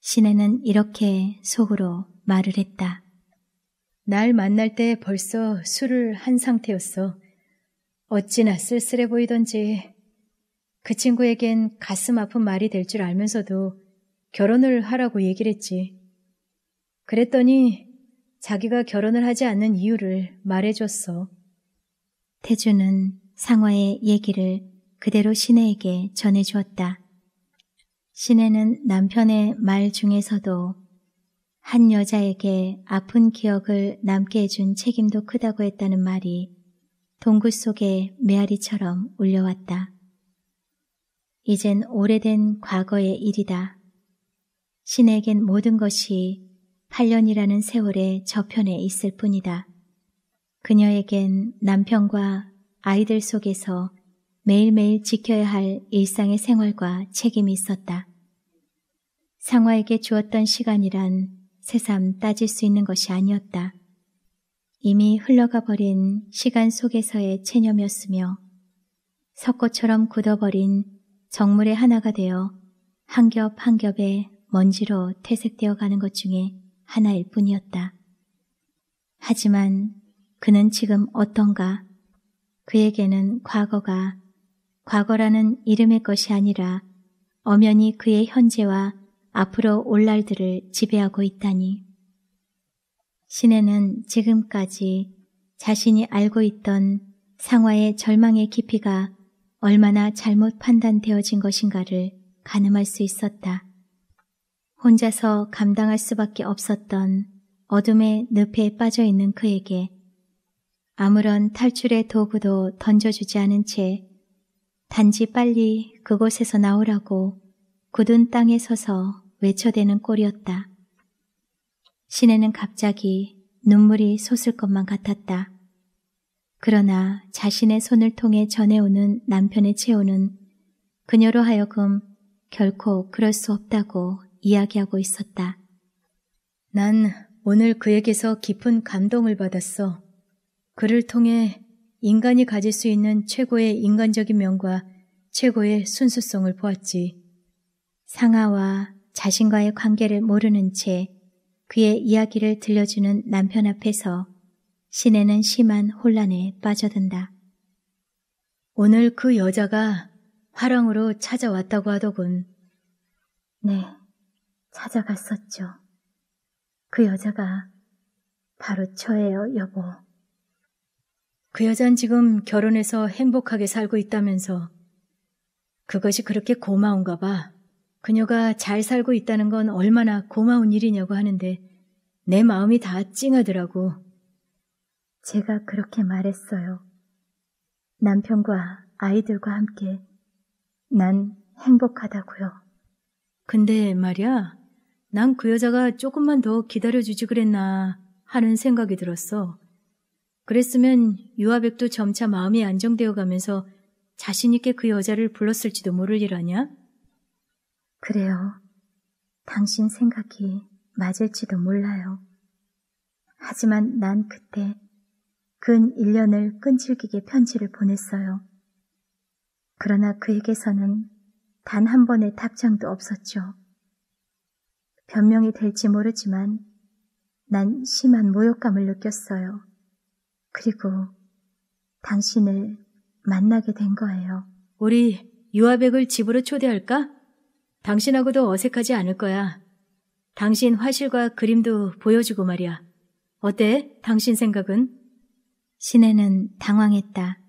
시내는 이렇게 속으로 말을 했다. 날 만날 때 벌써 술을 한 상태였어. 어찌나 쓸쓸해 보이던지. 그 친구에겐 가슴 아픈 말이 될 줄 알면서도 결혼을 하라고 얘기를 했지. 그랬더니 자기가 결혼을 하지 않는 이유를 말해줬어. 태주는 상화의 얘기를 그대로 신내에게 전해주었다. 신내는 남편의 말 중에서도 한 여자에게 아픈 기억을 남게 해준 책임도 크다고 했다는 말이 동굴 속에 메아리처럼 울려왔다. 이젠 오래된 과거의 일이다. 신에겐 모든 것이 8년이라는 세월의 저편에 있을 뿐이다. 그녀에겐 남편과 아이들 속에서 매일매일 지켜야 할 일상의 생활과 책임이 있었다. 상화에게 주었던 시간이란 새삼 따질 수 있는 것이 아니었다. 이미 흘러가 버린 시간 속에서의 체념이었으며 석고처럼 굳어버린 정물의 하나가 되어 한 겹 한 겹의 먼지로 퇴색되어 가는 것 중에 하나일 뿐이었다. 하지만 그는 지금 어떤가? 그에게는 과거가 과거라는 이름의 것이 아니라 엄연히 그의 현재와 앞으로 올 날들을 지배하고 있다니. 신혜는 지금까지 자신이 알고 있던 상화의 절망의 깊이가 얼마나 잘못 판단되어진 것인가를 가늠할 수 있었다. 혼자서 감당할 수밖에 없었던 어둠의 늪에 빠져 있는 그에게 아무런 탈출의 도구도 던져주지 않은 채 단지 빨리 그곳에서 나오라고 굳은 땅에 서서 외쳐대는 꼴이었다. 시내는 갑자기 눈물이 솟을 것만 같았다. 그러나 자신의 손을 통해 전해오는 남편의 채우는 그녀로 하여금 결코 그럴 수 없다고 이야기하고 있었다. 난 오늘 그에게서 깊은 감동을 받았어. 그를 통해 인간이 가질 수 있는 최고의 인간적인 면과 최고의 순수성을 보았지. 상아와 자신과의 관계를 모르는 채 그의 이야기를 들려주는 남편 앞에서 시내는 심한 혼란에 빠져든다. 오늘 그 여자가 화랑으로 찾아왔다고 하더군. 네, 찾아갔었죠. 그 여자가 바로 저예요, 여보. 그 여잔 지금 결혼해서 행복하게 살고 있다면서 그것이 그렇게 고마운가 봐. 그녀가 잘 살고 있다는 건 얼마나 고마운 일이냐고 하는데 내 마음이 다 찡하더라고. 제가 그렇게 말했어요. 남편과 아이들과 함께 난 행복하다고요. 근데 말이야, 난 그 여자가 조금만 더 기다려주지 그랬나 하는 생각이 들었어. 그랬으면 유아백도 점차 마음이 안정되어 가면서 자신있게 그 여자를 불렀을지도 모를 일 아냐? 그래요. 당신 생각이 맞을지도 몰라요. 하지만 난 그때 근 1년을 끈질기게 편지를 보냈어요. 그러나 그에게서는 단 한 번의 답장도 없었죠. 변명이 될지 모르지만 난 심한 모욕감을 느꼈어요. 그리고 당신을 만나게 된 거예요. 우리 유아백을 집으로 초대할까? 당신하고도 어색하지 않을 거야. 당신 화실과 그림도 보여주고 말이야. 어때? 당신 생각은? 시내는 당황했다.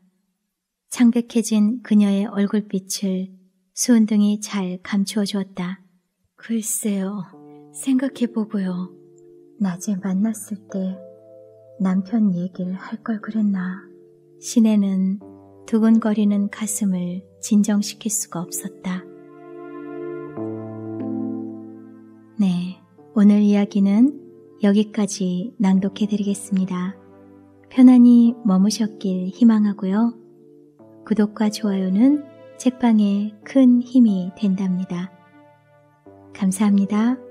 창백해진 그녀의 얼굴빛을 수은등이 잘 감추어 주었다. 글쎄요, 생각해보고요. 낮에 만났을 때 남편 얘기를 할 걸 그랬나. 시내는 두근거리는 가슴을 진정시킬 수가 없었다. 오늘 이야기는 여기까지 낭독해 드리겠습니다. 편안히 머무셨길 희망하고요. 구독과 좋아요는 책방에 큰 힘이 된답니다. 감사합니다.